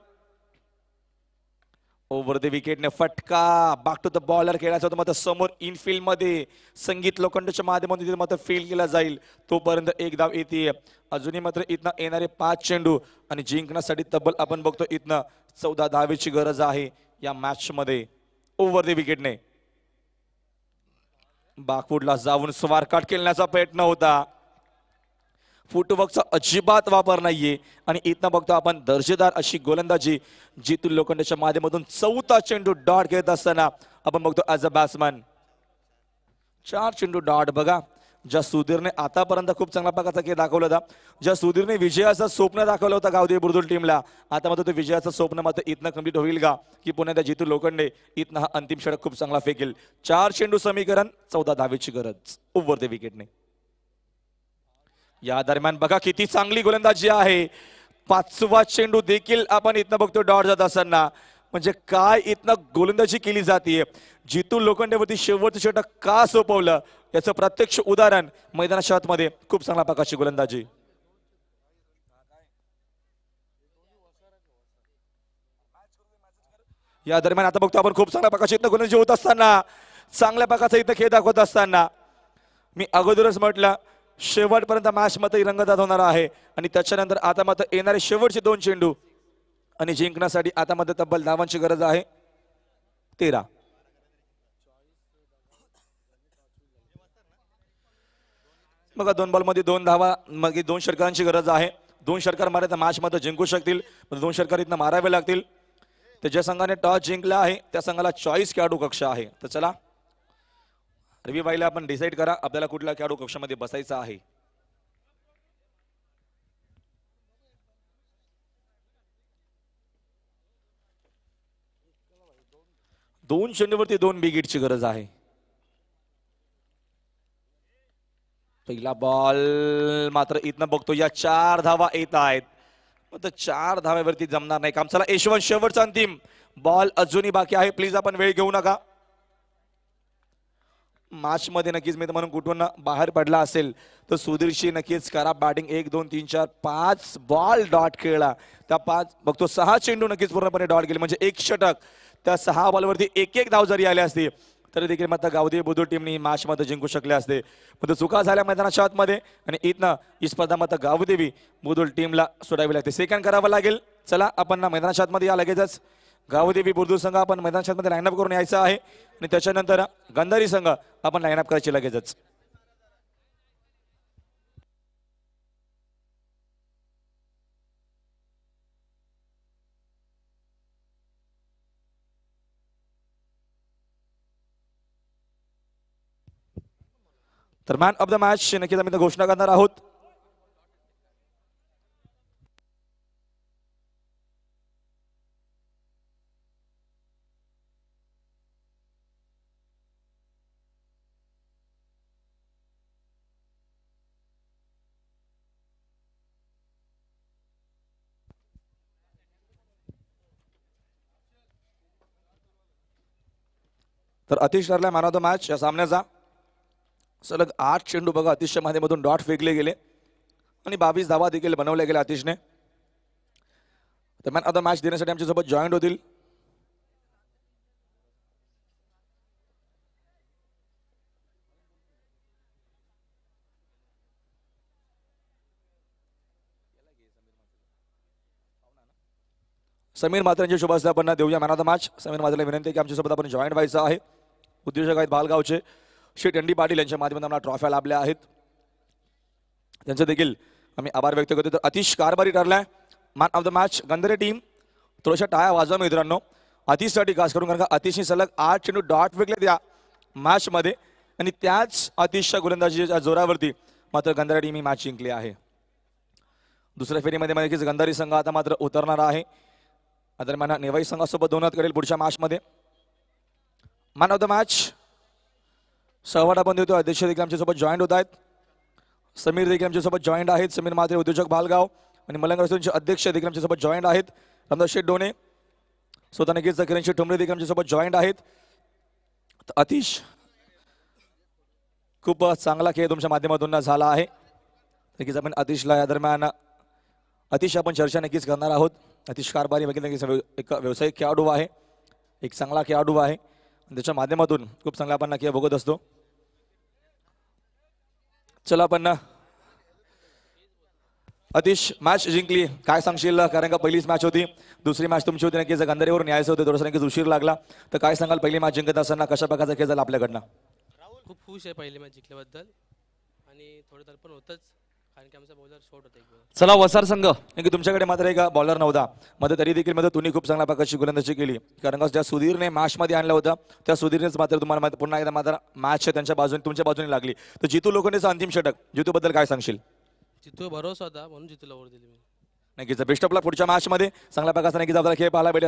ओव्हर द विकेटने फटका बाक टू द बॉलर खेळायचा होता मात्र समोर इनफिल्डमध्ये संगीत लोखंडच्या माध्यमातून मात्र फील्ड केला जाईल तोपर्यंत एक धाव येते अजूनही मात्र इथनं येणारे पाच चेंडू आणि जिंकण्यासाठी तब्बल आपण बघतो इथनं चौदा दहावीची गरज आहे या मॅचमध्ये ओव्हर दे विकेटने बाकवूडला जाऊन स्वारकाट खेळण्याचा प्रयत्न होता फुटवर्कचा अजिबात वापर नाहीये आणि इथनं बघतो आपण दर्जेदार अशी गोलंदाजी जितू लोखंडेच्या माध्यमातून चौथा चेंडू डॉट घेत असताना आपण बघतो ऍज अ बॅट्समॅन चार चेंडू डॉट बघा ज्या सुधीरने आतापर्यंत खूप चांगला प्रकारचा खेळ दाखवला होता ज्या सुधीरने विजयाचं स्वप्न दाखवलं होतं गावदेवी बुर्दुल टीमला आता मात्र तो विजयाचं स्वप्न मात्र इथनं कम्प्लीट होईल का की पुण्यात जितू लोखंडे इथनं हा अंतिम षडक खूप चांगला फेकेल चार चेंडू समीकरण चौदा दहावीची गरज ओव्हर ते विकेटने या दरम्यान बघा किती चांगली गोलंदाजी आहे पाचवा चेंडू देखील आपण इथनं बघतो डॉट जात असताना म्हणजे काय इथनं गोलंदाजी केली जाते जितू लोखंडेवरती शेवटचं षटक का सोपवलं याचं प्रत्यक्ष उदाहरण मैदाना मध्ये खूप चांगला प्रकारची गोलंदाजी या दरम्यान आता बघतो आपण खूप चांगल्या प्रकारची इथं गोलंदाजी होत असताना चांगल्या प्रकारचा इथं खेळ दाखवत असताना मी अगोदरच म्हटलं शेवटपर्यंत मॅच मात्र रंगदात होणार आहे आणि त्याच्यानंतर आता मात्र येणारे शेवटचे दोन चेंडू आणि जिंकण्यासाठी आता मात्र तब्बल धावांची गरज आहे तेरा बघा दोन बॉलमध्ये दोन धावा मग दोन षटकारांची गरज आहे दोन षटकार मारे तर मॅचमध्ये जिंकू शकतील दोन षटकार इथनं मारावे लागतील तर ज्या संघाने टॉस जिंकला आहे त्या संघाला चॉईस खेळाडू कक्ष आहे तर चला बाईला आपण डिसाईड करा आपल्याला कुठल्या खेळाडू कक्षामध्ये बसायचं आहे दोन शून्यवरती दोन बिगिटची गरज आहे पहिला बॉल मात्र इथनं बघतो या चार धावा येत आहेत मग तर चार धाव्यावरती जमणार नाही काम चला यशवंत शेवटचा अंतिम बॉल अजूनही बाकी आहे प्लीज आपण वेळ घेऊ नका मध्ये नक्कीच मी म्हणून कुठून बाहेर पडला असेल तर सुधीरशी नक्कीच करा बॅटिंग एक दोन तीन चार पाच बॉल डॉट खेळला त्या पाच बघतो सहा चेंडू नक्कीच पूर्णपणे डॉट केले म्हणजे एक षटक त्या सहा बॉलवरती एक एक धाव जरी आले असते तरी देखील मात्र गावदेवी बुद्ध टीमनी मार्च मात्र जिंकू शकले असते पण चुका झाल्या मैदाना मध्ये आणि इथनं ही स्पर्धा मात्र गावदेवी बुदुल टीमला सोडावी लागते सेकंड करावं लागेल चला आपण मैदाना मैदानाच्या या लगेचच गावदेवी बुर्दू संघ आपण मैदानाच्या लाईन लाईनअप करून यायचा आहे आणि त्याच्यानंतर गंधारी संघ आपण अप करायची लगेचच तर मॅन ऑफ द मॅच नक्कीच आम्ही घोषणा करणार आहोत तर अतिश ठरला मॅन ऑफ द मॅच या सामन्याचा सलग आठ चेंडू बघा अतिशय मधून डॉट फेकले गेले आणि बावीस धावा देखील बनवल्या गेले अतिशने तर मॅन मॅच देण्यासाठी आमच्यासोबत जॉईंट होतील समीर मात्रांची आपण देऊया man of the match Sameer मात्र विनंती आहे की आमच्यासोबत आपण जॉईंट व्हायचं आहे उद्योजक आहेत बालगावचे श्री टंडी पाटील यांच्या माध्यमातून आम्हाला ट्रॉफ्या लाभल्या आहेत त्यांचे देखील आम्ही आभार व्यक्त करतो तर अतिश कारभारी ठरलाय मॅन ऑफ द मॅच गंधरे टीम थोड्याशा टाळ्या वाजवा मित्रांनो अतिशसाठी खास करून कारण का अतिशने सलग आठ चेंडू डॉट विकले त्या मॅचमध्ये आणि त्याच अतिशच्या गोलंदाजीच्या जोरावरती मात्र गंधारी टीम ही मॅच जिंकली आहे दुसऱ्या फेरीमध्ये नक्कीच गंधारी संघ आता मात्र उतरणार आहे दरम्यान नेवाई संघासोबत दोनात करेल पुढच्या मॅचमध्ये मॅन ऑफ द मॅच सहवाडा आपण देतो अध्यक्ष देखील आमच्यासोबत जॉईंट होत आहेत समीर देखील आमच्यासोबत जॉईंट आहेत समीर मात्र उद्योजक भालगाव आणि मलंग अध्यक्ष देखील आमच्यासोबत जॉईंट आहेत रामदास शेट डोने स्वतः नक्कीच किरणशी ठुमरे देखील आमच्यासोबत जॉईंट आहेत अतिश खूप चांगला खेळ तुमच्या माध्यमातून झाला आहे नक्कीच आपण अतिशला या दरम्यान अतिश आपण चर्चा नक्कीच करणार आहोत अतिश कारभारी वगैरे नक्कीच एक व्यावसायिक खेळाडू आहे एक चांगला खेळाडू आहे त्याच्या माध्यमातून खूप चांगला आपण नक्की बघत असतो चला आपण ना अतिश मॅच जिंकली काय सांगशील कारण का पहिलीच मॅच होती दुसरी मॅच तुमची होती नक्कीच गंधारीवरून यायचं होते थोडंसं नक्कीच उशीर लागला तर काय सांगाल पहिली मॅच जिंकत असताना कशा प्रकारचा खेळ झाला आपल्याकडनं खूप खुश आहे पहिली मॅच जिंकल्याबद्दल आणि थोडं तर पण होतच चला वसार संघ कारण की तुमच्याकडे मात्र एक बॉलर नव्हता मध्ये तरी देखील मध्ये तुम्ही खूप चांगल्या प्रकारची गोलंदाजी केली कारण ज्या सुधीरने मध्ये आणलं होतं त्या सुधीरनेच मात्र तुम्हाला पुन्हा एकदा मात्र मॅच त्यांच्या बाजूने तुमच्या बाजूने लागली तर जितू लोकांनीच अंतिम षटक बद्दल काय सांगशील जितू भरोसा होता म्हणून जितूला ओढ दिली नक्कीच बेस्ट ऑफला पुढच्या मॅचमध्ये चांगल्या प्रकारचा नक्कीच आपल्याला खेळ पाहायला भेटेल